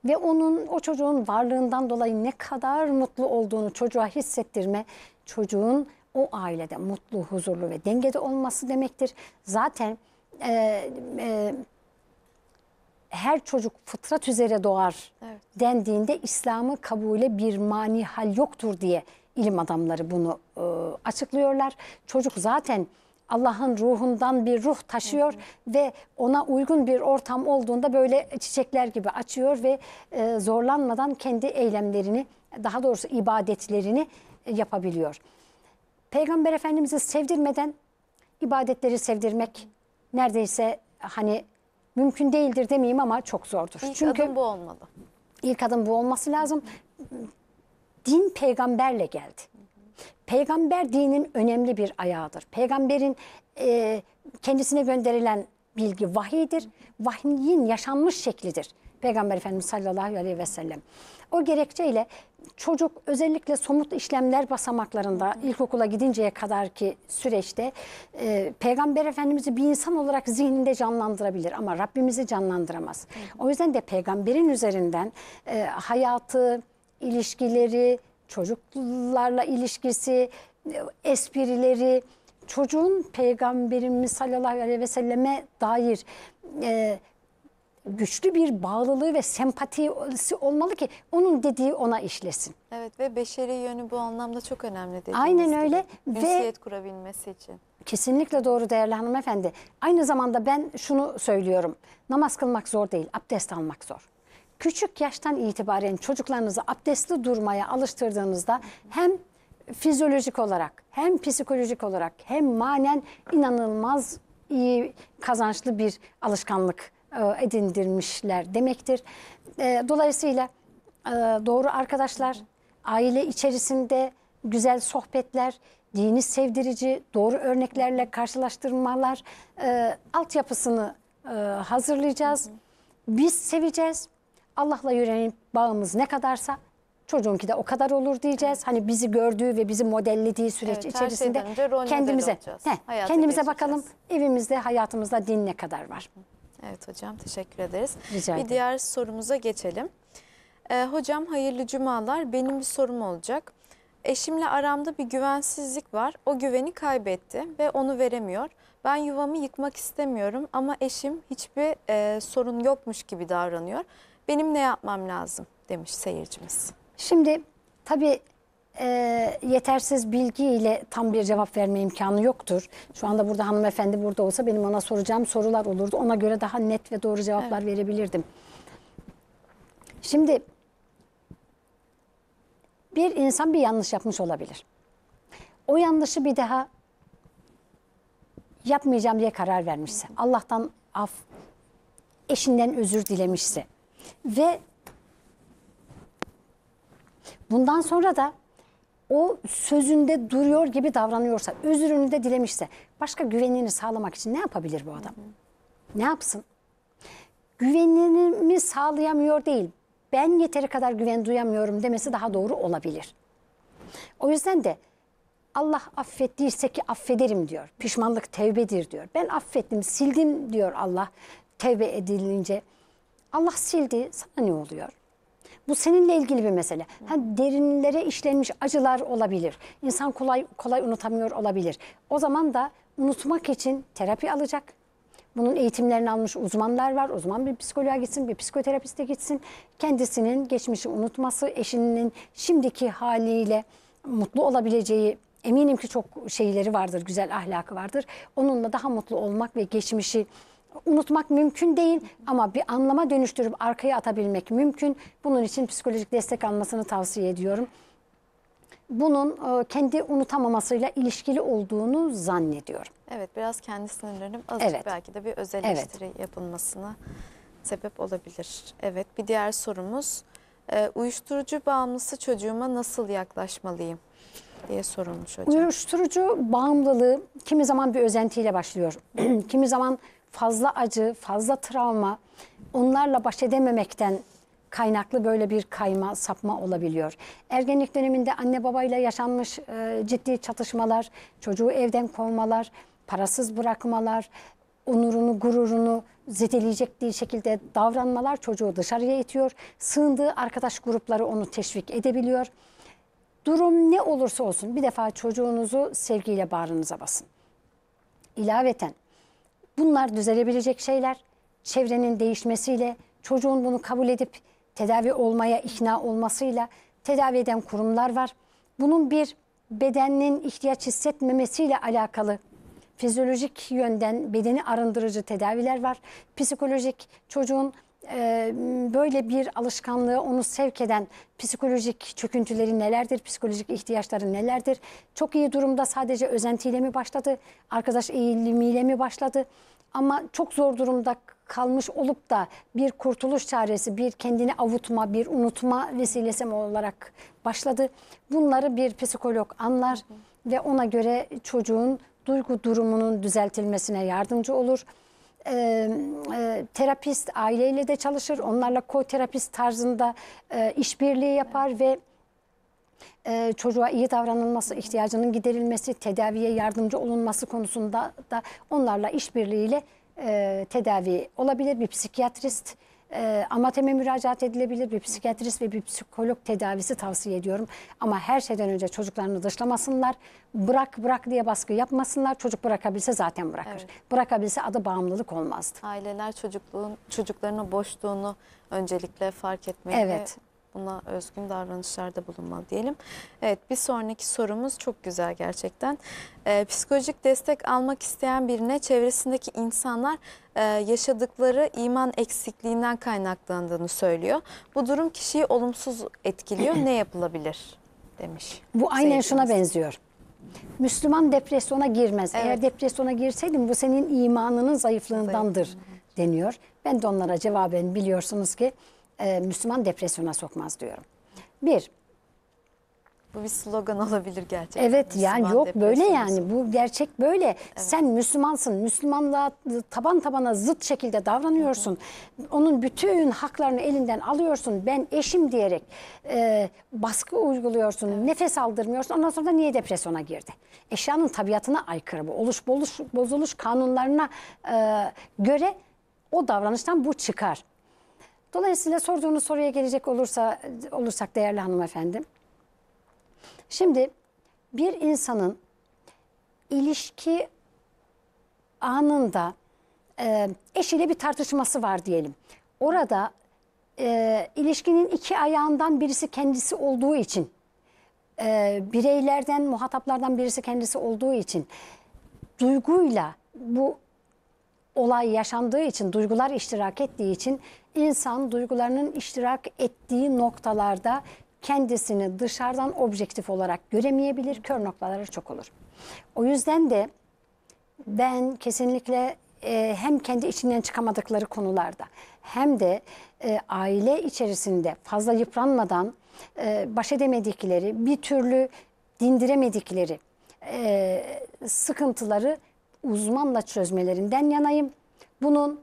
Ve onun o çocuğun varlığından dolayı ne kadar mutlu olduğunu çocuğa hissettirme. Çocuğun o ailede mutlu, huzurlu ve dengede olması demektir. Zaten e, e, her çocuk fıtrat üzere doğar evet. dendiğinde İslam'ı kabule bir manihal yoktur diye ilim adamları bunu e, açıklıyorlar. Çocuk zaten Allah'ın ruhundan bir ruh taşıyor hı hı. ve ona uygun bir ortam olduğunda böyle çiçekler gibi açıyor ve e, zorlanmadan kendi eylemlerini daha doğrusu ibadetlerini e, yapabiliyor. Peygamber Efendimiz'i sevdirmeden ibadetleri sevdirmek neredeyse hani mümkün değildir demeyeyim ama çok zordur. İlk Çünkü adım bu olmalı. İlk adım bu olması lazım din peygamberle geldi. Peygamber dinin önemli bir ayağıdır. Peygamberin e, kendisine gönderilen bilgi vahiydir. Vahiyin yaşanmış şeklidir. Peygamber Efendimiz sallallahu aleyhi ve sellem. O gerekçeyle çocuk özellikle somut işlemler basamaklarında ilkokula gidinceye kadar ki süreçte e, Peygamber Efendimiz'i bir insan olarak zihninde canlandırabilir ama Rabbimizi canlandıramaz. Hı. O yüzden de peygamberin üzerinden e, hayatı, ilişkileri, çocuklarla ilişkisi, esprileri, çocuğun peygamberimiz sallallahu aleyhi ve selleme dair e, güçlü bir bağlılığı ve sempatisi olmalı ki onun dediği ona işlesin. Evet ve beşeri yönü bu anlamda çok önemli dediğimiz. Aynen öyle. Gibi. Ünsiyet ve, kurabilmesi için. Kesinlikle doğru değerli hanımefendi. Aynı zamanda ben şunu söylüyorum. Namaz kılmak zor değil, abdest almak zor küçük yaştan itibaren çocuklarınızı abdestli durmaya alıştırdığınızda hem fizyolojik olarak hem psikolojik olarak hem manen inanılmaz iyi kazançlı bir alışkanlık e, edindirmişler demektir. E, dolayısıyla e, doğru arkadaşlar, aile içerisinde güzel sohbetler, dini sevdirici, doğru örneklerle karşılaştırmalar e, altyapısını hazırlayacağız. Biz seveceğiz. Allah'la yüreğin bağımız ne kadarsa çocuğunki de o kadar olur diyeceğiz. Hani bizi gördüğü ve bizi modellediği süreç evet, içerisinde kendimize he, kendimize bakalım. Evimizde, hayatımızda din ne kadar var? Evet hocam teşekkür ederiz. Rica ederim. Bir diğer sorumuza geçelim. Ee, hocam hayırlı cumalar. Benim bir sorum olacak. Eşimle aramda bir güvensizlik var. O güveni kaybetti ve onu veremiyor. Ben yuvamı yıkmak istemiyorum ama eşim hiçbir e, sorun yokmuş gibi davranıyor. Benim ne yapmam lazım demiş seyircimiz. Şimdi tabii e, yetersiz bilgiyle tam bir cevap verme imkanı yoktur. Şu anda burada hanımefendi burada olsa benim ona soracağım sorular olurdu. Ona göre daha net ve doğru cevaplar evet. verebilirdim. Şimdi bir insan bir yanlış yapmış olabilir. O yanlışı bir daha yapmayacağım diye karar vermişse, Allah'tan af, eşinden özür dilemişse, ve bundan sonra da o sözünde duruyor gibi davranıyorsa, özrünü de dilemişse başka güvenini sağlamak için ne yapabilir bu adam? Ne yapsın? Güvenliğimi sağlayamıyor değil, ben yeteri kadar güven duyamıyorum demesi daha doğru olabilir. O yüzden de Allah affettiyse ki affederim diyor. Pişmanlık tevbedir diyor. Ben affettim, sildim diyor Allah tevbe edilince. Allah sildi sana ne oluyor? Bu seninle ilgili bir mesele. Ha, derinlere işlenmiş acılar olabilir. İnsan kolay kolay unutamıyor olabilir. O zaman da unutmak için terapi alacak. Bunun eğitimlerini almış uzmanlar var. Uzman bir psikoloğa gitsin, bir psikoterapiste gitsin. Kendisinin geçmişi unutması, eşinin şimdiki haliyle mutlu olabileceği eminim ki çok şeyleri vardır, güzel ahlakı vardır. Onunla daha mutlu olmak ve geçmişi unutmak mümkün değil ama bir anlama dönüştürüp arkaya atabilmek mümkün. Bunun için psikolojik destek almasını tavsiye ediyorum. Bunun e, kendi unutamamasıyla ilişkili olduğunu zannediyorum. Evet biraz kendi sınırlarının azıcık evet. belki de bir özel eleştiri evet. yapılmasına sebep olabilir. Evet bir diğer sorumuz e, uyuşturucu bağımlısı çocuğuma nasıl yaklaşmalıyım? diye sorulmuş hocam. Uyuşturucu bağımlılığı kimi zaman bir özentiyle başlıyor. kimi zaman fazla acı, fazla travma onlarla baş edememekten kaynaklı böyle bir kayma, sapma olabiliyor. Ergenlik döneminde anne babayla yaşanmış e, ciddi çatışmalar, çocuğu evden kovmalar, parasız bırakmalar, onurunu, gururunu zedeleyecek bir şekilde davranmalar çocuğu dışarıya itiyor. Sığındığı arkadaş grupları onu teşvik edebiliyor. Durum ne olursa olsun bir defa çocuğunuzu sevgiyle bağrınıza basın. İlaveten Bunlar düzelebilecek şeyler. Çevrenin değişmesiyle, çocuğun bunu kabul edip tedavi olmaya ikna olmasıyla tedavi eden kurumlar var. Bunun bir bedenin ihtiyaç hissetmemesiyle alakalı fizyolojik yönden bedeni arındırıcı tedaviler var. Psikolojik çocuğun e, böyle bir alışkanlığı onu sevk eden psikolojik çöküntüleri nelerdir, psikolojik ihtiyaçları nelerdir? Çok iyi durumda sadece özentiyle mi başladı, arkadaş eğilimiyle mi başladı? Ama çok zor durumda kalmış olup da bir kurtuluş çaresi, bir kendini avutma, bir unutma vesilesi olarak başladı. Bunları bir psikolog anlar ve ona göre çocuğun duygu durumunun düzeltilmesine yardımcı olur. E, e, terapist aileyle de çalışır. Onlarla koterapist tarzında e, işbirliği yapar evet. ve ee, çocuğa iyi davranılması, ihtiyacının giderilmesi, tedaviye yardımcı olunması konusunda da onlarla işbirliğiyle e, tedavi olabilir. Bir psikiyatrist e, amateme müracaat edilebilir. Bir psikiyatrist ve bir psikolog tedavisi tavsiye ediyorum. Ama her şeyden önce çocuklarını dışlamasınlar. Bırak bırak diye baskı yapmasınlar. Çocuk bırakabilse zaten bırakır. Evet. Bırakabilse adı bağımlılık olmazdı. Aileler çocukluğun çocuklarının boşluğunu öncelikle fark etmeli. Evet. Buna özgün davranışlarda bulunmak diyelim. Evet bir sonraki sorumuz çok güzel gerçekten. Ee, psikolojik destek almak isteyen birine çevresindeki insanlar e, yaşadıkları iman eksikliğinden kaynaklandığını söylüyor. Bu durum kişiyi olumsuz etkiliyor. ne yapılabilir demiş. Bu aynen şuna benziyor. Müslüman depresyona girmez. Evet. Eğer depresyona girseydin bu senin imanının zayıflığındandır Zayıf. deniyor. Ben de onlara cevaben biliyorsunuz ki e, Müslüman depresyona sokmaz diyorum. Bir, bu bir slogan olabilir gerçekten. Evet Müslüman yani yok böyle yani bu gerçek böyle. Evet. Sen Müslümansın. Müslümanlığa taban tabana zıt şekilde davranıyorsun. Hı hı. Onun bütün haklarını elinden alıyorsun. Ben eşim diyerek e, baskı uyguluyorsun. Evet. Nefes aldırmıyorsun. Ondan sonra da niye depresyona girdi? Eşyanın tabiatına aykırı bu. Oluş bozuluş, kanunlarına e, göre o davranıştan bu çıkar. Dolayısıyla sorduğunuz soruya gelecek olursa olursak değerli hanımefendi. Şimdi bir insanın ilişki anında e, eşiyle bir tartışması var diyelim. Orada e, ilişkinin iki ayağından birisi kendisi olduğu için, e, bireylerden, muhataplardan birisi kendisi olduğu için, duyguyla bu olay yaşandığı için, duygular iştirak ettiği için insan duygularının iştirak ettiği noktalarda kendisini dışarıdan objektif olarak göremeyebilir. Kör noktaları çok olur. O yüzden de ben kesinlikle e, hem kendi içinden çıkamadıkları konularda hem de e, aile içerisinde fazla yıpranmadan e, baş edemedikleri, bir türlü dindiremedikleri e, sıkıntıları uzmanla çözmelerinden yanayım. Bunun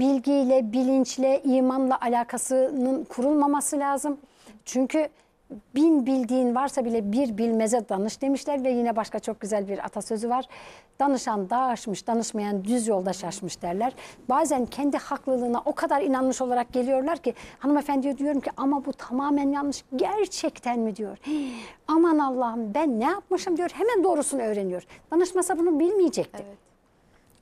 bilgiyle, bilinçle, imanla alakasının kurulmaması lazım. Çünkü bin bildiğin varsa bile bir bilmeze danış demişler ve yine başka çok güzel bir atasözü var. Danışan aşmış danışmayan düz yolda şaşmış derler. Bazen kendi haklılığına o kadar inanmış olarak geliyorlar ki hanımefendiye diyorum ki ama bu tamamen yanlış. Gerçekten mi diyor. aman Allah'ım ben ne yapmışım diyor. Hemen doğrusunu öğreniyor. Danışmasa bunu bilmeyecekti. Evet.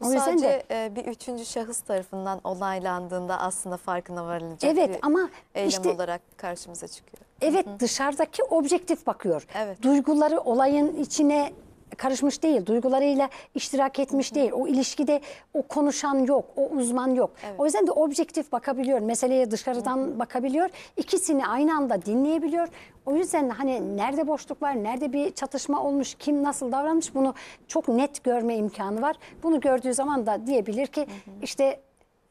O yüzden Sadece de, e, bir üçüncü şahıs tarafından olaylandığında aslında farkına varılacak evet, bir ama eylem işte, olarak karşımıza çıkıyor. Evet Hı. dışarıdaki objektif bakıyor. Evet. Duyguları olayın içine karışmış değil. Duygularıyla iştirak etmiş Hı -hı. değil. O ilişkide o konuşan yok, o uzman yok. Evet. O yüzden de objektif bakabiliyor. Meseleye dışarıdan Hı -hı. bakabiliyor. İkisini aynı anda dinleyebiliyor. O yüzden hani nerede boşluk var, nerede bir çatışma olmuş, kim nasıl davranmış bunu çok net görme imkanı var. Bunu gördüğü zaman da diyebilir ki hı hı. işte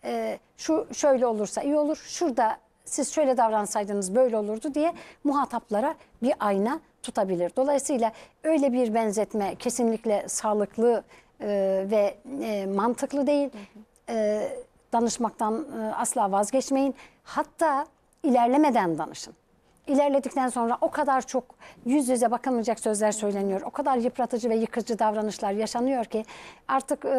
e, şu şöyle olursa iyi olur, şurada siz şöyle davransaydınız böyle olurdu diye muhataplara bir ayna tutabilir. Dolayısıyla öyle bir benzetme kesinlikle sağlıklı e, ve e, mantıklı değil. E, danışmaktan e, asla vazgeçmeyin. Hatta ilerlemeden danışın ilerledikten sonra o kadar çok yüz yüze bakılmayacak sözler söyleniyor. O kadar yıpratıcı ve yıkıcı davranışlar yaşanıyor ki artık e,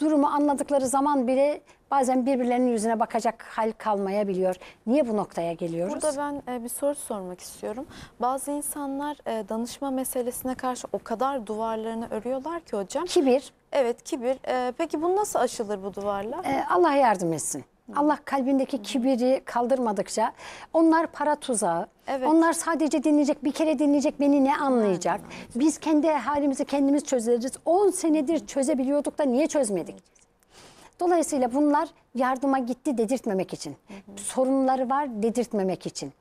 durumu anladıkları zaman bile bazen birbirlerinin yüzüne bakacak hal kalmayabiliyor. Niye bu noktaya geliyoruz? Burada ben e, bir soru sormak istiyorum. Bazı insanlar e, danışma meselesine karşı o kadar duvarlarını örüyorlar ki hocam. Kibir. Evet kibir. E, peki bu nasıl aşılır bu duvarlar? E, Allah yardım etsin. Allah kalbindeki kibiri kaldırmadıkça onlar para tuzağı, Evet. Onlar sadece dinleyecek, bir kere dinleyecek beni ne anlayacak? Biz kendi halimizi kendimiz çözeceğiz. 10 senedir çözebiliyorduk da niye çözmedik? Dolayısıyla bunlar yardıma gitti dedirtmemek için. Hı hı. Sorunları var dedirtmemek için.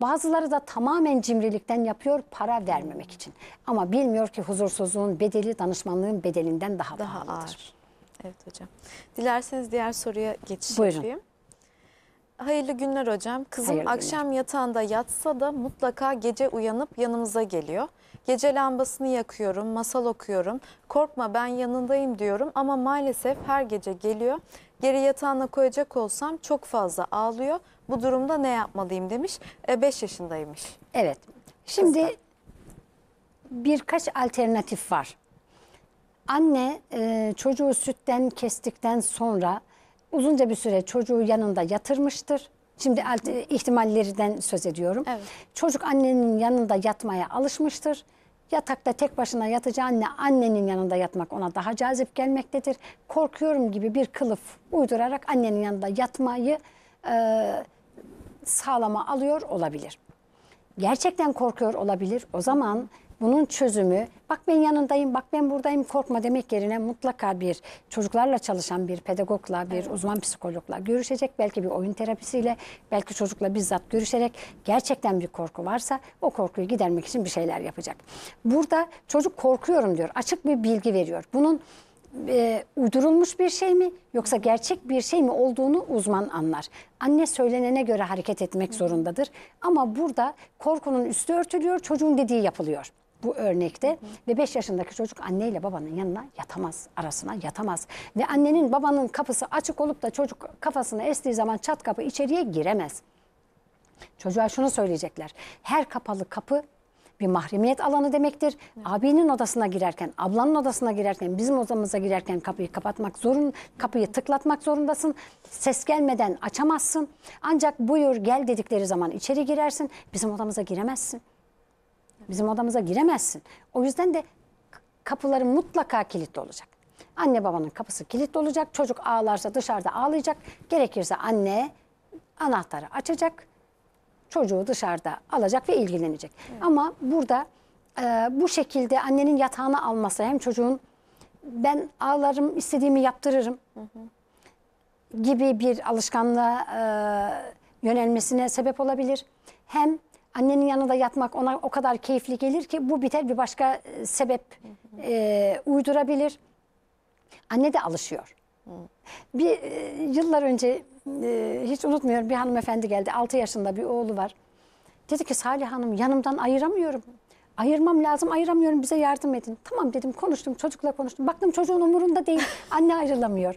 Bazıları da tamamen cimrilikten yapıyor para vermemek hmm. için. Ama bilmiyor ki huzursuzluğun bedeli danışmanlığın bedelinden daha, daha ağır. Evet hocam. Dilerseniz diğer soruya geçiş Buyurun. yapayım. Hayırlı günler hocam. Kızım Hayırlı akşam günler. yatağında yatsa da mutlaka gece uyanıp yanımıza geliyor. Gece lambasını yakıyorum, masal okuyorum. Korkma ben yanındayım diyorum ama maalesef her gece geliyor. Geri yatağına koyacak olsam çok fazla ağlıyor. Bu durumda ne yapmalıyım demiş. 5 e, yaşındaymış. Evet. Şimdi Kızlar. birkaç alternatif var. Anne e, çocuğu sütten kestikten sonra uzunca bir süre çocuğu yanında yatırmıştır. Şimdi ihtimallerden söz ediyorum. Evet. Çocuk annenin yanında yatmaya alışmıştır. Yatakta tek başına yatacağı anne annenin yanında yatmak ona daha cazip gelmektedir. Korkuyorum gibi bir kılıf uydurarak annenin yanında yatmayı e, sağlama alıyor olabilir. Gerçekten korkuyor olabilir. O zaman bunun çözümü bak ben yanındayım, bak ben buradayım korkma demek yerine mutlaka bir çocuklarla çalışan bir pedagogla, bir evet. uzman psikologla görüşecek. Belki bir oyun terapisiyle, belki çocukla bizzat görüşerek gerçekten bir korku varsa o korkuyu gidermek için bir şeyler yapacak. Burada çocuk korkuyorum diyor. Açık bir bilgi veriyor. Bunun e, uydurulmuş bir şey mi yoksa gerçek bir şey mi olduğunu uzman anlar. Anne söylenene göre hareket etmek zorundadır. Ama burada korkunun üstü örtülüyor, çocuğun dediği yapılıyor bu örnekte hı hı. ve 5 yaşındaki çocuk anneyle babanın yanına yatamaz, arasına yatamaz. Ve annenin babanın kapısı açık olup da çocuk kafasını estiği zaman çat kapı içeriye giremez. Çocuğa şunu söyleyecekler. Her kapalı kapı bir mahremiyet alanı demektir. Evet. Abinin odasına girerken, ablanın odasına girerken, bizim odamıza girerken kapıyı kapatmak zorun, kapıyı tıklatmak zorundasın. Ses gelmeden açamazsın. Ancak buyur gel dedikleri zaman içeri girersin. Bizim odamıza giremezsin. Bizim odamıza giremezsin. O yüzden de kapıları mutlaka kilitli olacak. Anne babanın kapısı kilitli olacak. Çocuk ağlarsa dışarıda ağlayacak. Gerekirse anne anahtarı açacak. Çocuğu dışarıda alacak ve ilgilenecek. Evet. Ama burada e, bu şekilde annenin yatağını alması hem çocuğun ben ağlarım istediğimi yaptırırım hı hı. gibi bir alışkanlığa e, yönelmesine sebep olabilir. Hem annenin yanında yatmak ona o kadar keyifli gelir ki bu biter bir başka e, sebep e, uydurabilir. Anne de alışıyor. Bir e, yıllar önce e, hiç unutmuyorum bir hanımefendi geldi 6 yaşında bir oğlu var. Dedi ki Salih Hanım yanımdan ayıramıyorum. Ayırmam lazım ayıramıyorum bize yardım edin. Tamam dedim konuştum çocukla konuştum. Baktım çocuğun umurunda değil anne ayrılamıyor.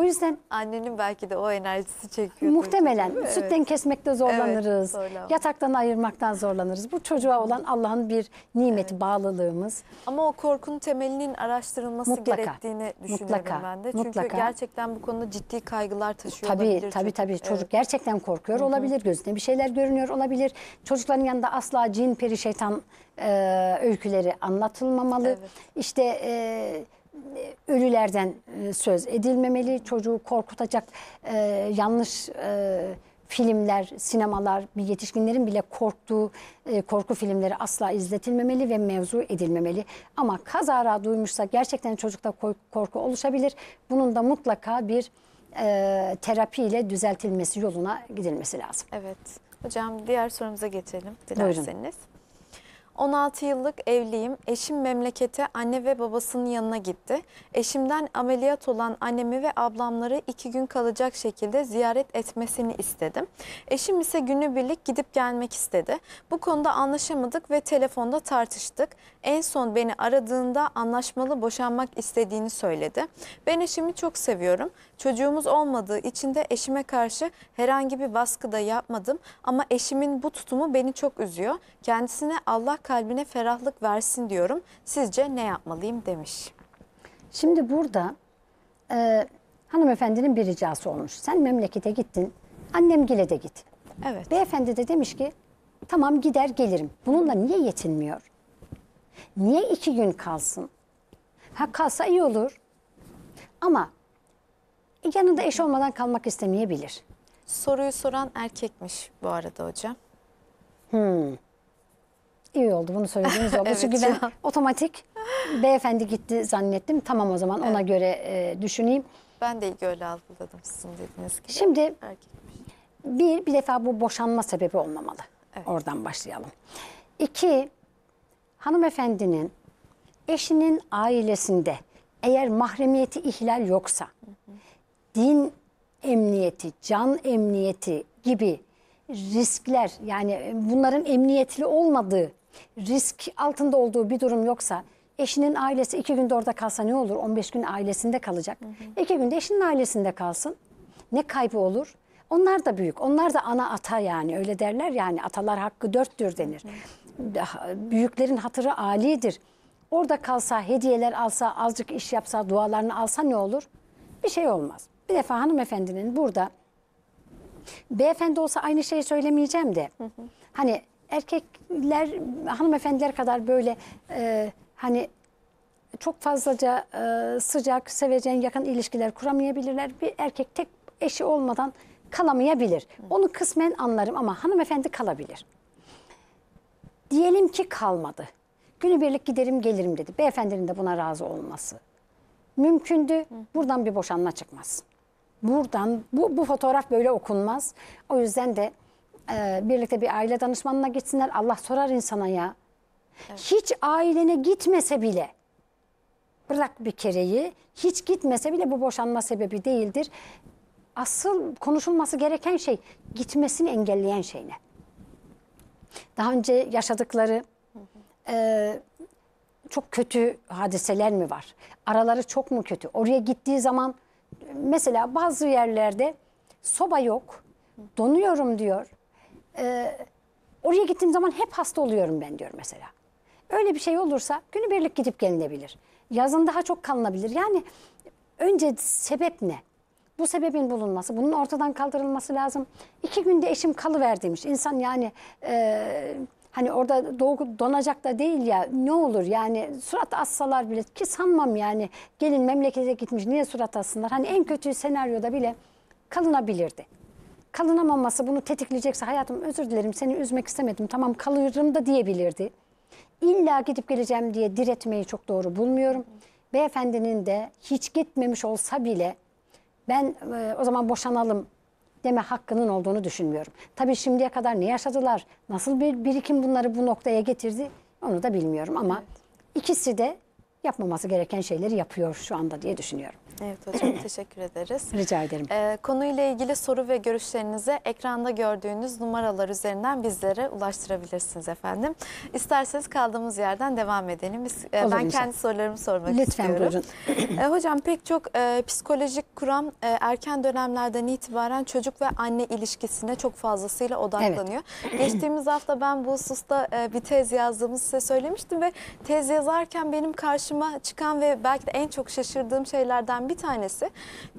O yüzden annenin belki de o enerjisi çekiyor. Muhtemelen evet. sütten kesmekte zorlanırız. Evet, yataktan ayırmaktan zorlanırız. Bu çocuğa olan Allah'ın bir nimeti, evet. bağlılığımız. Ama o korkunun temelinin araştırılması mutlaka, gerektiğini düşünüyorum mutlaka, ben de. Çünkü mutlaka. gerçekten bu konuda ciddi kaygılar taşıyor tabii, olabilir. Tabii tabii evet. çocuk gerçekten korkuyor Hı -hı. olabilir. Gözüne bir şeyler görünüyor olabilir. Çocukların yanında asla cin, peri, şeytan e, öyküleri anlatılmamalı. Evet. İşte e, ee, ölülerden e, söz edilmemeli. Çocuğu korkutacak e, yanlış e, filmler, sinemalar, bir yetişkinlerin bile korktuğu e, korku filmleri asla izletilmemeli ve mevzu edilmemeli. Ama kazara duymuşsa gerçekten çocukta korku oluşabilir. Bunun da mutlaka bir e, terapiyle düzeltilmesi yoluna gidilmesi lazım. Evet. Hocam diğer sorumuza geçelim dilerseniz. Buyurun. 16 yıllık evliyim. Eşim memlekete anne ve babasının yanına gitti. Eşimden ameliyat olan annemi ve ablamları iki gün kalacak şekilde ziyaret etmesini istedim. Eşim ise günübirlik gidip gelmek istedi. Bu konuda anlaşamadık ve telefonda tartıştık. En son beni aradığında anlaşmalı boşanmak istediğini söyledi. Ben eşimi çok seviyorum Çocuğumuz olmadığı için de eşime karşı herhangi bir baskı da yapmadım. Ama eşimin bu tutumu beni çok üzüyor. Kendisine Allah kalbine ferahlık versin diyorum. Sizce ne yapmalıyım demiş. Şimdi burada e, hanımefendinin bir ricası olmuş. Sen memlekete gittin, annemgile de git. Evet. Beyefendi de demiş ki tamam gider gelirim. Bununla niye yetinmiyor? Niye iki gün kalsın? Ha kalsa iyi olur. Ama yanında eş olmadan kalmak istemeyebilir. Soruyu soran erkekmiş bu arada hocam. Hmm. İyi oldu bunu söylediğiniz oldu. evet, Çünkü ben otomatik beyefendi gitti zannettim. Tamam o zaman evet. ona göre e, düşüneyim. Ben de iyi öyle algıladım sizin dediğiniz gibi. Şimdi bir, bir defa bu boşanma sebebi olmamalı. Evet. Oradan başlayalım. İki, hanımefendinin eşinin ailesinde eğer mahremiyeti ihlal yoksa hı hı din emniyeti, can emniyeti gibi riskler yani bunların emniyetli olmadığı, risk altında olduğu bir durum yoksa eşinin ailesi iki gün orada kalsa ne olur? 15 gün ailesinde kalacak. Hı hı. İki günde eşinin ailesinde kalsın. Ne kaybı olur? Onlar da büyük. Onlar da ana ata yani öyle derler yani atalar hakkı dörttür denir. Büyüklerin hatırı alidir. Orada kalsa, hediyeler alsa, azıcık iş yapsa, dualarını alsa ne olur? Bir şey olmaz. Bir defa hanımefendinin burada beyefendi olsa aynı şeyi söylemeyeceğim de. Hı hı. Hani erkekler hanımefendiler kadar böyle e, hani çok fazlaca e, sıcak, sevecen, yakın ilişkiler kuramayabilirler. Bir erkek tek eşi olmadan kalamayabilir. Onu kısmen anlarım ama hanımefendi kalabilir. Diyelim ki kalmadı. Günübirlik giderim gelirim dedi. Beyefendinin de buna razı olması. Mümkündü. Buradan bir boşanma çıkmaz buradan bu, bu fotoğraf böyle okunmaz. O yüzden de e, birlikte bir aile danışmanına gitsinler. Allah sorar insana ya. Evet. Hiç ailene gitmese bile bırak bir kereyi hiç gitmese bile bu boşanma sebebi değildir. Asıl konuşulması gereken şey gitmesini engelleyen şey ne? Daha önce yaşadıkları e, çok kötü hadiseler mi var? Araları çok mu kötü? Oraya gittiği zaman mesela bazı yerlerde soba yok, donuyorum diyor. Ee, oraya gittiğim zaman hep hasta oluyorum ben diyor mesela. Öyle bir şey olursa günübirlik gidip gelinebilir. Yazın daha çok kalınabilir. Yani önce sebep ne? Bu sebebin bulunması, bunun ortadan kaldırılması lazım. İki günde eşim kalıver demiş. İnsan yani... E, Hani orada donacak da değil ya ne olur yani surat assalar bile ki sanmam yani gelin memlekete gitmiş niye surat assınlar. Hani en kötü senaryoda bile kalınabilirdi. Kalınamaması bunu tetikleyecekse hayatım özür dilerim seni üzmek istemedim tamam kalırım da diyebilirdi. İlla gidip geleceğim diye diretmeyi çok doğru bulmuyorum. Beyefendinin de hiç gitmemiş olsa bile ben e, o zaman boşanalım deme hakkının olduğunu düşünmüyorum. Tabii şimdiye kadar ne yaşadılar, nasıl bir birikim bunları bu noktaya getirdi onu da bilmiyorum ama evet. ikisi de yapmaması gereken şeyleri yapıyor şu anda diye düşünüyorum. Evet hocam teşekkür ederiz. Rica ederim. Ee, konuyla ilgili soru ve görüşlerinizi ekranda gördüğünüz numaralar üzerinden bizlere ulaştırabilirsiniz efendim. İsterseniz kaldığımız yerden devam edelim. Biz, e, ben inşallah. kendi sorularımı sormak Lütfen istiyorum. Lütfen buyurun. E, hocam pek çok e, psikolojik kuram e, erken dönemlerden itibaren çocuk ve anne ilişkisine çok fazlasıyla odaklanıyor. Evet. Geçtiğimiz hafta ben bu hususta e, bir tez yazdığımı size söylemiştim ve tez yazarken benim karşıma çıkan ve belki de en çok şaşırdığım şeylerden bir tanesi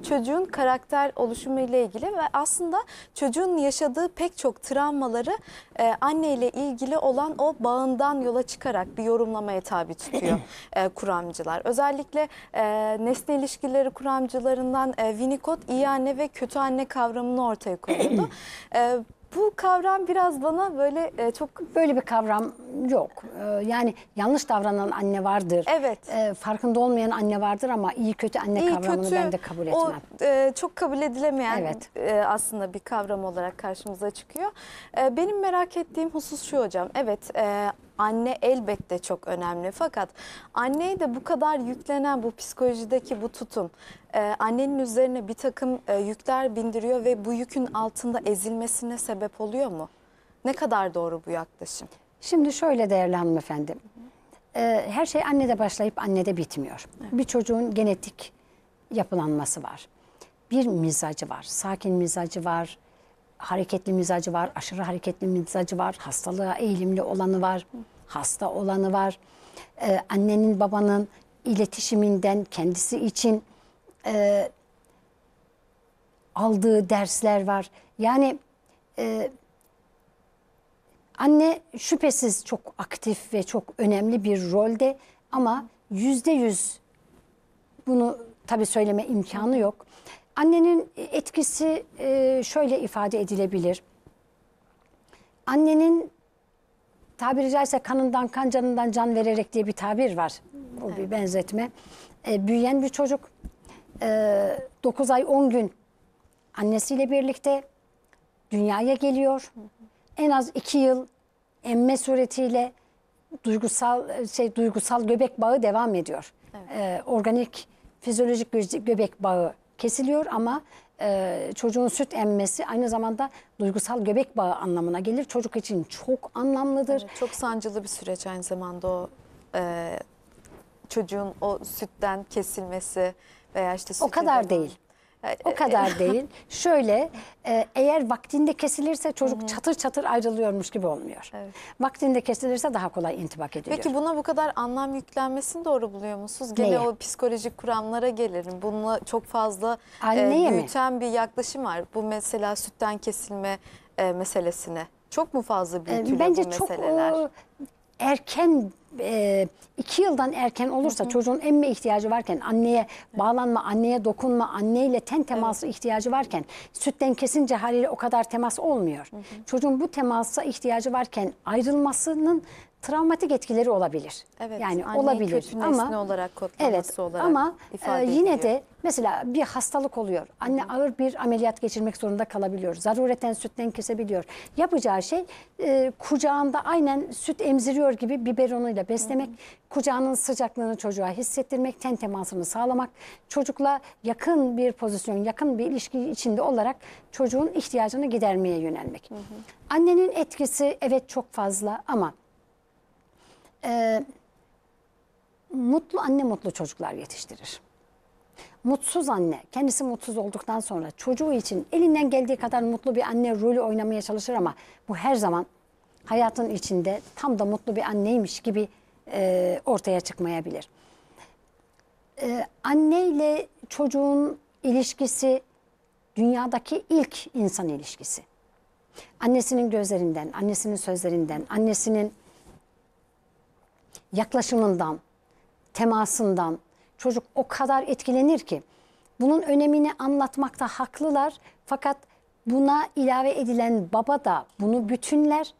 çocuğun karakter oluşumu ile ilgili ve aslında çocuğun yaşadığı pek çok travmaları e, anne ile ilgili olan o bağından yola çıkarak bir yorumlamaya tabi tutuyor e, kuramcılar. Özellikle e, nesne ilişkileri kuramcılarından e, Winnicott iyi anne ve kötü anne kavramını ortaya koyuyordu. e, bu kavram biraz bana böyle e, çok... Böyle bir kavram yok. Ee, yani yanlış davranan anne vardır. Evet. Ee, farkında olmayan anne vardır ama iyi kötü anne İyi kavramını kötü ben de kabul etmem. o e, çok kabul edilemeyen Evet. e, aslında bir kavram olarak karşımıza çıkıyor. E, benim merak ettiğim husus şu hocam. Evet e, anne elbette çok önemli fakat anneye de bu kadar yüklenen bu psikolojideki bu tutum e, annenin üzerine bir takım e, yükler bindiriyor ve bu yükün altında ezilmesine sebep oluyor mu? Ne kadar doğru bu yaklaşım? Şimdi şöyle değerli hanımefendi. E, her şey annede başlayıp annede bitmiyor. Evet. Bir çocuğun genetik yapılanması var. Bir mizacı var, sakin mizacı var, hareketli mizacı var, aşırı hareketli mizacı var, hastalığa eğilimli olanı var, hasta olanı var. Ee, annenin babanın iletişiminden kendisi için e, aldığı dersler var. Yani e, anne şüphesiz çok aktif ve çok önemli bir rolde ama yüzde yüz bunu tabii söyleme imkanı yok. Annenin etkisi e, şöyle ifade edilebilir. Annenin tabiri caizse kanından kan canından can vererek diye bir tabir var. bu evet. bir benzetme. E, büyüyen bir çocuk e, ee, 9 ay 10 gün annesiyle birlikte dünyaya geliyor. En az 2 yıl emme suretiyle duygusal şey duygusal göbek bağı devam ediyor. Evet. E, organik fizyolojik göbek bağı kesiliyor ama e, çocuğun süt emmesi aynı zamanda duygusal göbek bağı anlamına gelir. Çocuk için çok anlamlıdır. Evet, çok sancılı bir süreç aynı zamanda o e, çocuğun o sütten kesilmesi, veya işte o kadar değil. E, e, o kadar e. değil. Şöyle eğer vaktinde kesilirse çocuk Hı -hı. çatır çatır ayrılıyormuş gibi olmuyor. Evet. Vaktinde kesilirse daha kolay intibak ediliyor. Peki buna bu kadar anlam yüklenmesini doğru buluyor musunuz? Gene o psikolojik kuramlara gelelim. Bununla çok fazla e, büyüten mi? bir yaklaşım var. Bu mesela sütten kesilme e, meselesine. Çok mu fazla büyütülüyor Bence bu meseleler? Bence çok erken e, iki yıldan erken olursa hı hı. çocuğun emme ihtiyacı varken anneye bağlanma, anneye dokunma, anneyle ten teması evet. ihtiyacı varken sütten kesince haliyle o kadar temas olmuyor. Hı hı. Çocuğun bu temasa ihtiyacı varken ayrılmasının travmatik etkileri olabilir. Evet, yani olabilir ama olarak kodlaması evet, olarak ama ifade e, yine ediliyor. de mesela bir hastalık oluyor. Anne Hı -hı. ağır bir ameliyat geçirmek zorunda kalabiliyor. Zarureten sütten kesebiliyor. Yapacağı şey e, kucağında aynen süt emziriyor gibi biberonuyla beslemek, Hı -hı. kucağının sıcaklığını çocuğa hissettirmek, ten temasını sağlamak, çocukla yakın bir pozisyon, yakın bir ilişki içinde olarak çocuğun ihtiyacını gidermeye yönelmek. Hı hı. Annenin etkisi evet çok fazla ama e, mutlu anne mutlu çocuklar yetiştirir. Mutsuz anne, kendisi mutsuz olduktan sonra çocuğu için elinden geldiği kadar mutlu bir anne rolü oynamaya çalışır ama bu her zaman hayatın içinde tam da mutlu bir anneymiş gibi e, ortaya çıkmayabilir. E, anne ile çocuğun ilişkisi dünyadaki ilk insan ilişkisi. Annesinin gözlerinden, annesinin sözlerinden, annesinin yaklaşımından, temasından çocuk o kadar etkilenir ki bunun önemini anlatmakta haklılar fakat buna ilave edilen baba da bunu bütünler.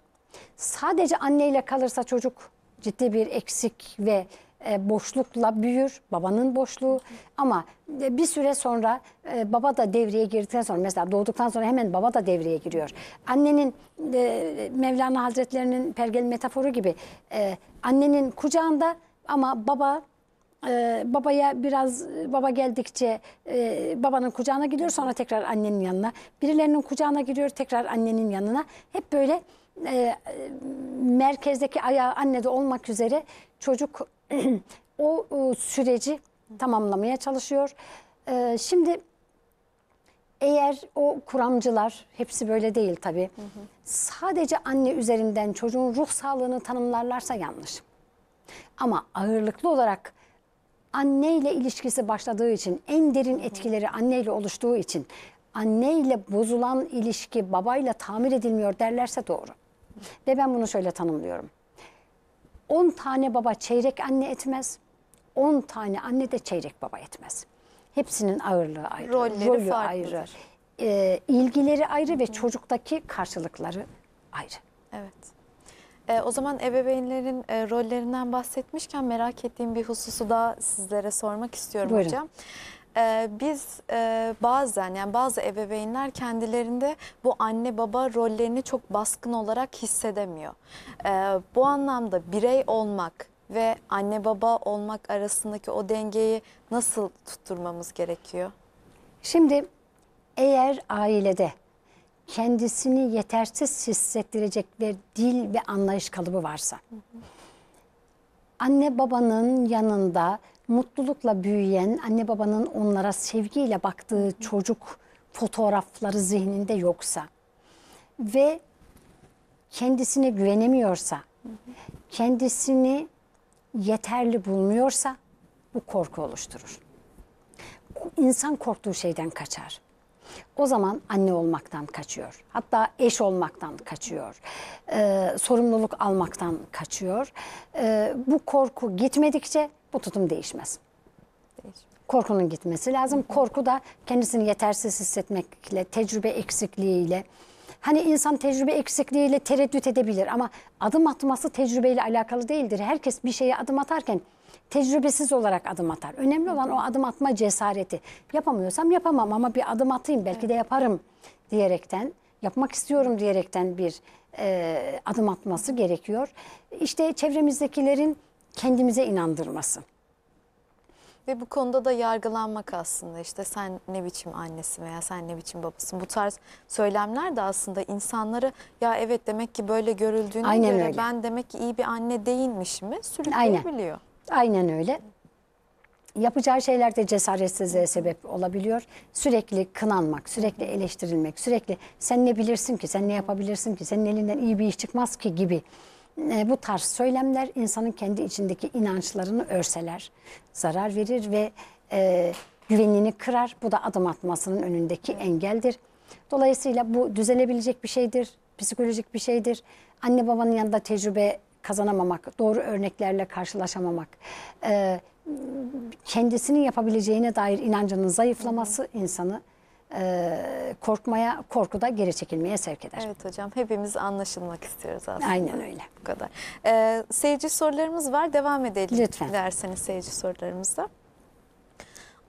Sadece anneyle kalırsa çocuk ciddi bir eksik ve e, boşlukla büyür. Babanın boşluğu. Ama e, bir süre sonra e, baba da devreye girdikten sonra mesela doğduktan sonra hemen baba da devreye giriyor. Annenin e, Mevlana Hazretlerinin pergel metaforu gibi e, annenin kucağında ama baba ee, babaya biraz baba geldikçe e, babanın kucağına gidiyor sonra tekrar annenin yanına. Birilerinin kucağına giriyor tekrar annenin yanına. Hep böyle e, e merkezdeki ayağı annede olmak üzere çocuk o e, süreci tamamlamaya çalışıyor. E, şimdi eğer o kuramcılar, hepsi böyle değil tabii, hı hı. sadece anne üzerinden çocuğun ruh sağlığını tanımlarlarsa yanlış. Ama ağırlıklı olarak anneyle ilişkisi başladığı için, en derin etkileri anneyle oluştuğu için, anneyle bozulan ilişki babayla tamir edilmiyor derlerse doğru. Ve ben bunu şöyle tanımlıyorum. 10 tane baba çeyrek anne etmez. 10 tane anne de çeyrek baba etmez. Hepsinin ağırlığı ayrı, Rolleri rolü farklıdır. ayrı, e, ilgileri ayrı ve çocuktaki karşılıkları ayrı. Evet. E, o zaman ebeveynlerin e, rollerinden bahsetmişken merak ettiğim bir hususu da sizlere sormak istiyorum Buyurun. hocam e, biz e, bazen yani bazı ebeveynler kendilerinde bu anne baba rollerini çok baskın olarak hissedemiyor. E, bu anlamda birey olmak ve anne baba olmak arasındaki o dengeyi nasıl tutturmamız gerekiyor? Şimdi eğer ailede kendisini yetersiz hissettirecek bir dil ve anlayış kalıbı varsa hı hı. anne babanın yanında mutlulukla büyüyen, anne babanın onlara sevgiyle baktığı çocuk fotoğrafları zihninde yoksa ve kendisine güvenemiyorsa, kendisini yeterli bulmuyorsa bu korku oluşturur. İnsan korktuğu şeyden kaçar. O zaman anne olmaktan kaçıyor. Hatta eş olmaktan kaçıyor. Ee, sorumluluk almaktan kaçıyor. Ee, bu korku gitmedikçe bu tutum değişmez. Değişmez. Korkunun gitmesi lazım. Korku da kendisini yetersiz hissetmekle, tecrübe eksikliğiyle. Hani insan tecrübe eksikliğiyle tereddüt edebilir ama adım atması tecrübeyle alakalı değildir. Herkes bir şeye adım atarken tecrübesiz olarak adım atar. Önemli olan o adım atma cesareti. Yapamıyorsam yapamam ama bir adım atayım belki de yaparım diyerekten, yapmak istiyorum diyerekten bir e, adım atması gerekiyor. İşte çevremizdekilerin kendimize inandırması. Ve bu konuda da yargılanmak aslında işte sen ne biçim annesin veya sen ne biçim babasın. Bu tarz söylemler de aslında insanları ya evet demek ki böyle görüldüğüne Aynen göre öyle. ben demek ki iyi bir anne değilmişimi sürükleyebiliyor. Aynen. Aynen öyle. Yapacağı şeyler de cesaretsizliğe sebep olabiliyor. Sürekli kınanmak, sürekli eleştirilmek, sürekli sen ne bilirsin ki, sen ne yapabilirsin ki, senin elinden iyi bir iş çıkmaz ki gibi e, bu tarz söylemler insanın kendi içindeki inançlarını örseler, zarar verir ve e, güvenini kırar. Bu da adım atmasının önündeki engeldir. Dolayısıyla bu düzelebilecek bir şeydir, psikolojik bir şeydir. Anne babanın yanında tecrübe kazanamamak, doğru örneklerle karşılaşamamak, e, kendisinin yapabileceğine dair inancının zayıflaması insanı e, korkmaya, korkuda geri çekilmeye sevk eder. Evet hocam hepimiz anlaşılmak istiyoruz aslında. Aynen öyle. Bu kadar. E, seyirci sorularımız var devam edelim. Lütfen. Dilerseniz seyirci sorularımızda.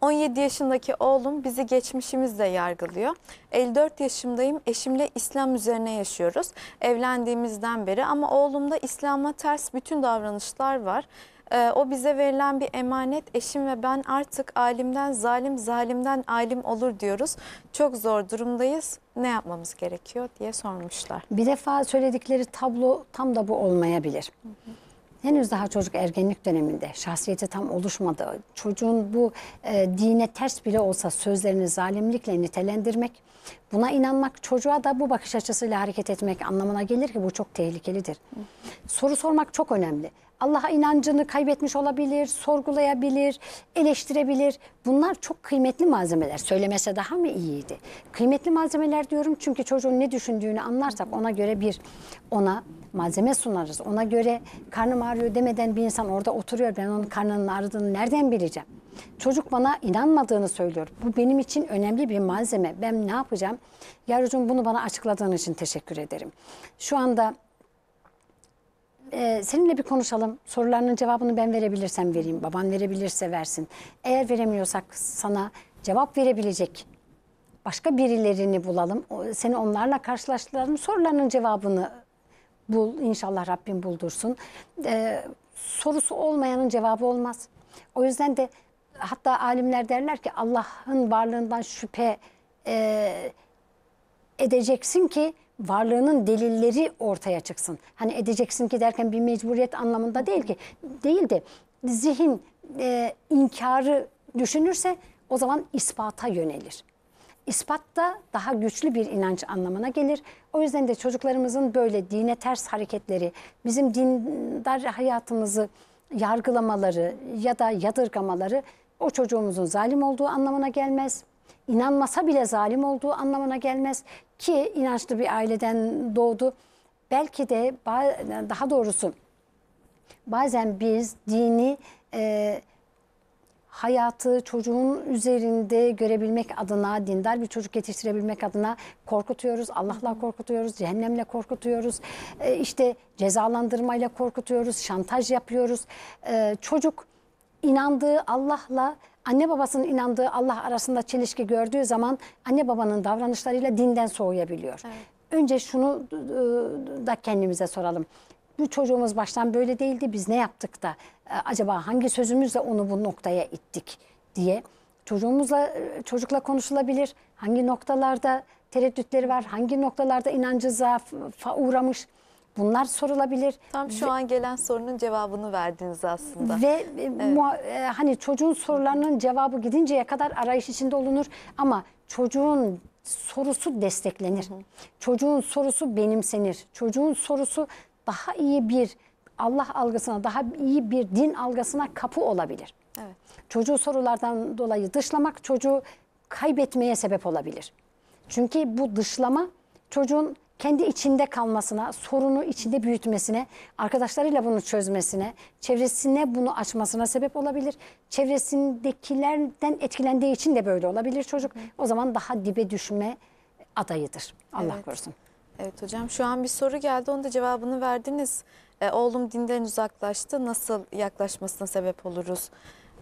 17 yaşındaki oğlum bizi geçmişimizle yargılıyor. 54 yaşındayım. Eşimle İslam üzerine yaşıyoruz. Evlendiğimizden beri ama oğlumda İslam'a ters bütün davranışlar var. Ee, o bize verilen bir emanet. Eşim ve ben artık alimden zalim, zalimden alim olur diyoruz. Çok zor durumdayız. Ne yapmamız gerekiyor diye sormuşlar. Bir defa söyledikleri tablo tam da bu olmayabilir. henüz daha çocuk ergenlik döneminde şahsiyeti tam oluşmadı. çocuğun bu e, dine ters bile olsa sözlerini zalimlikle nitelendirmek, buna inanmak, çocuğa da bu bakış açısıyla hareket etmek anlamına gelir ki bu çok tehlikelidir. Soru sormak çok önemli. Allah'a inancını kaybetmiş olabilir, sorgulayabilir, eleştirebilir. Bunlar çok kıymetli malzemeler. Söylemese daha mı iyiydi? Kıymetli malzemeler diyorum çünkü çocuğun ne düşündüğünü anlarsak ona göre bir ona malzeme sunarız. Ona göre karnım ağrıyor demeden bir insan orada oturuyor. Ben onun karnının ağrıdığını nereden bileceğim? Çocuk bana inanmadığını söylüyor. Bu benim için önemli bir malzeme. Ben ne yapacağım? Yavrucuğum bunu bana açıkladığın için teşekkür ederim. Şu anda e, seninle bir konuşalım. Sorularının cevabını ben verebilirsem vereyim. Baban verebilirse versin. Eğer veremiyorsak sana cevap verebilecek başka birilerini bulalım. Seni onlarla karşılaştıralım. Sorularının cevabını bul. İnşallah Rabbim buldursun. Ee, sorusu olmayanın cevabı olmaz. O yüzden de hatta alimler derler ki Allah'ın varlığından şüphe e, edeceksin ki varlığının delilleri ortaya çıksın. Hani edeceksin ki derken bir mecburiyet anlamında değil ki. Değil de zihin e, inkarı düşünürse o zaman ispata yönelir. İspat da daha güçlü bir inanç anlamına gelir. O yüzden de çocuklarımızın böyle dine ters hareketleri, bizim dindar hayatımızı yargılamaları ya da yadırgamaları o çocuğumuzun zalim olduğu anlamına gelmez inanmasa bile zalim olduğu anlamına gelmez ki inançlı bir aileden doğdu. Belki de daha doğrusu bazen biz dini e, hayatı çocuğun üzerinde görebilmek adına, dindar bir çocuk yetiştirebilmek adına korkutuyoruz. Allah'la korkutuyoruz, cehennemle korkutuyoruz. E, işte cezalandırmayla korkutuyoruz, şantaj yapıyoruz. E, çocuk inandığı Allah'la anne babasının inandığı Allah arasında çelişki gördüğü zaman anne babanın davranışlarıyla dinden soğuyabiliyor. Evet. Önce şunu e, da kendimize soralım. Bu çocuğumuz baştan böyle değildi biz ne yaptık da e, acaba hangi sözümüzle onu bu noktaya ittik diye çocuğumuzla e, çocukla konuşulabilir. Hangi noktalarda tereddütleri var, hangi noktalarda inancı zaafa uğramış. Bunlar sorulabilir. Tam şu ve, an gelen sorunun cevabını verdiniz aslında. Ve e, evet. e, hani çocuğun sorularının cevabı gidinceye kadar arayış içinde olunur ama çocuğun sorusu desteklenir. Hı hı. Çocuğun sorusu benimsenir. Çocuğun sorusu daha iyi bir Allah algısına, daha iyi bir din algısına kapı olabilir. Evet. Çocuğu sorulardan dolayı dışlamak çocuğu kaybetmeye sebep olabilir. Çünkü bu dışlama çocuğun kendi içinde kalmasına, sorunu içinde büyütmesine, arkadaşlarıyla bunu çözmesine, çevresine bunu açmasına sebep olabilir. Çevresindekilerden etkilendiği için de böyle olabilir çocuk. O zaman daha dibe düşme adayıdır. Allah evet. korusun. Evet hocam şu an bir soru geldi onun da cevabını verdiniz. Ee, oğlum dinden uzaklaştı nasıl yaklaşmasına sebep oluruz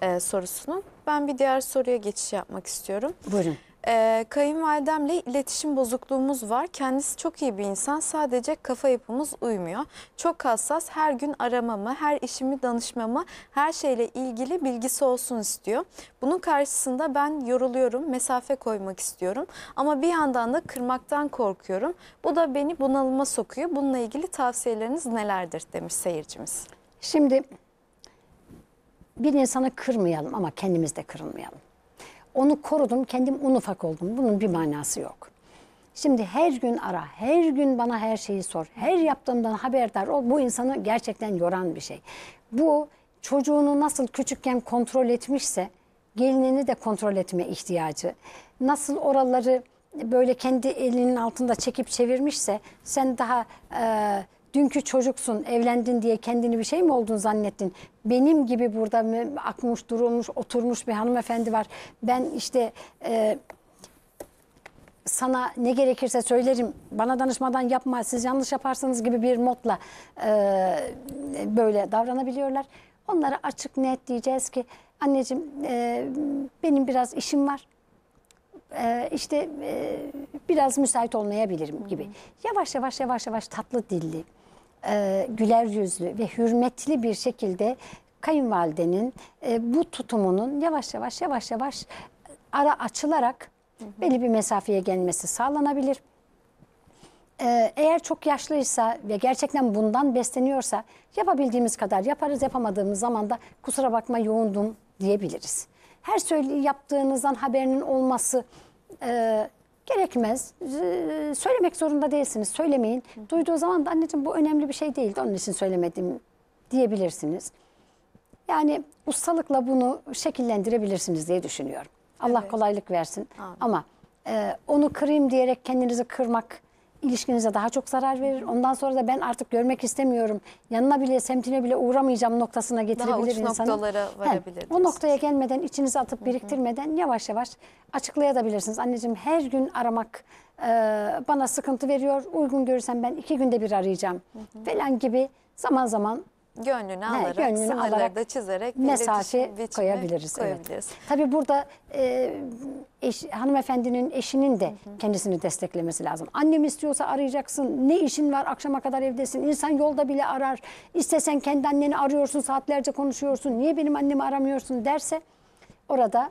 e, sorusunun. Ben bir diğer soruya geçiş yapmak istiyorum. Buyurun. Ee, kayınvalidemle iletişim bozukluğumuz var. Kendisi çok iyi bir insan. Sadece kafa yapımız uymuyor. Çok hassas. Her gün aramamı, her işimi danışmamı, her şeyle ilgili bilgisi olsun istiyor. Bunun karşısında ben yoruluyorum, mesafe koymak istiyorum. Ama bir yandan da kırmaktan korkuyorum. Bu da beni bunalıma sokuyor. Bununla ilgili tavsiyeleriniz nelerdir demiş seyircimiz. Şimdi bir insanı kırmayalım ama kendimiz de kırılmayalım. Onu korudum, kendim un ufak oldum. Bunun bir manası yok. Şimdi her gün ara, her gün bana her şeyi sor. Her yaptığımdan haberdar ol. Bu insanı gerçekten yoran bir şey. Bu çocuğunu nasıl küçükken kontrol etmişse gelinini de kontrol etme ihtiyacı. Nasıl oraları böyle kendi elinin altında çekip çevirmişse sen daha... E, dünkü çocuksun, evlendin diye kendini bir şey mi oldun zannettin? Benim gibi burada akmış, durulmuş, oturmuş bir hanımefendi var. Ben işte e, sana ne gerekirse söylerim, bana danışmadan yapma, siz yanlış yaparsanız gibi bir modla e, böyle davranabiliyorlar. Onlara açık net diyeceğiz ki anneciğim e, benim biraz işim var e, işte e, biraz müsait olmayabilirim gibi. Yavaş yavaş yavaş yavaş tatlı dilli e, güler yüzlü ve hürmetli bir şekilde kayınvalidenin e, bu tutumunun yavaş yavaş yavaş yavaş e, ara açılarak hı hı. belli bir mesafeye gelmesi sağlanabilir. E, eğer çok yaşlıysa ve gerçekten bundan besleniyorsa yapabildiğimiz kadar yaparız yapamadığımız zaman da kusura bakma yoğundum diyebiliriz. Her söyle yaptığınızdan haberinin olması e, Gerekmez. Ee, söylemek zorunda değilsiniz. Söylemeyin. Duyduğu zaman da anneciğim bu önemli bir şey değildi. Onun için söylemedim diyebilirsiniz. Yani ustalıkla bunu şekillendirebilirsiniz diye düşünüyorum. Allah Evet. kolaylık versin. Amin. Ama e, onu kırayım diyerek kendinizi kırmak ilişkinize daha çok zarar verir. Ondan sonra da ben artık görmek istemiyorum. Yanına bile, semtine bile uğramayacağım noktasına getirebilir daha uç insanı. noktalara varabilir. He, o noktaya gelmeden, içinize atıp biriktirmeden Hı -hı. yavaş yavaş açıklayabilirsiniz. Anneciğim her gün aramak e, bana sıkıntı veriyor. Uygun görürsem ben iki günde bir arayacağım. Hı -hı. Falan gibi zaman zaman gönlünü ne, alarak, gönlünü alarak da çizerek mesafe koyabiliriz. koyabiliriz. Evet. Tabii burada e, eş, hanımefendinin eşinin de hı hı. kendisini desteklemesi lazım. Annem istiyorsa arayacaksın, ne işin var akşama kadar evdesin, İnsan yolda bile arar, İstesen kendi anneni arıyorsun, saatlerce konuşuyorsun, niye benim annemi aramıyorsun derse orada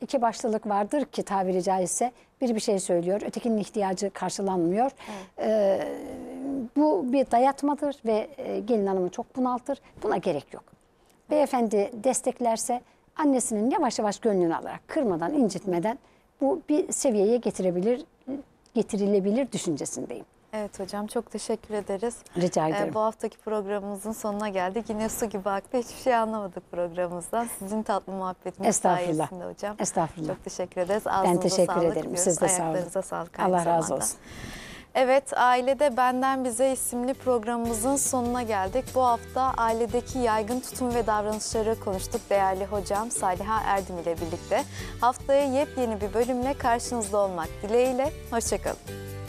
iki başlılık vardır ki tabiri caizse biri bir şey söylüyor, ötekinin ihtiyacı karşılanmıyor. Evet. E, bu bir dayatmadır ve e, gelin hanımı çok bunaltır. Buna gerek yok. Beyefendi desteklerse annesinin yavaş yavaş gönlünü alarak, kırmadan, incitmeden bu bir seviyeye getirebilir, getirilebilir düşüncesindeyim. Evet hocam çok teşekkür ederiz. Rica ee, ederim. Ee, bu haftaki programımızın sonuna geldik. Yine su gibi aktı. Hiçbir şey anlamadık programımızdan. Sizin tatlı muhabbetiniz Estağfurullah. sayesinde hocam. Estağfurullah. Çok teşekkür ederiz. Ağzınıza ben teşekkür sağlık ederim. Diyoruz. Siz de sağ olun. sağlık. Allah razı olsun. Evet, Ailede Benden Bize isimli programımızın sonuna geldik. Bu hafta ailedeki yaygın tutum ve davranışları konuştuk değerli hocam Saliha Erdim ile birlikte. Haftaya yepyeni bir bölümle karşınızda olmak dileğiyle, hoşçakalın.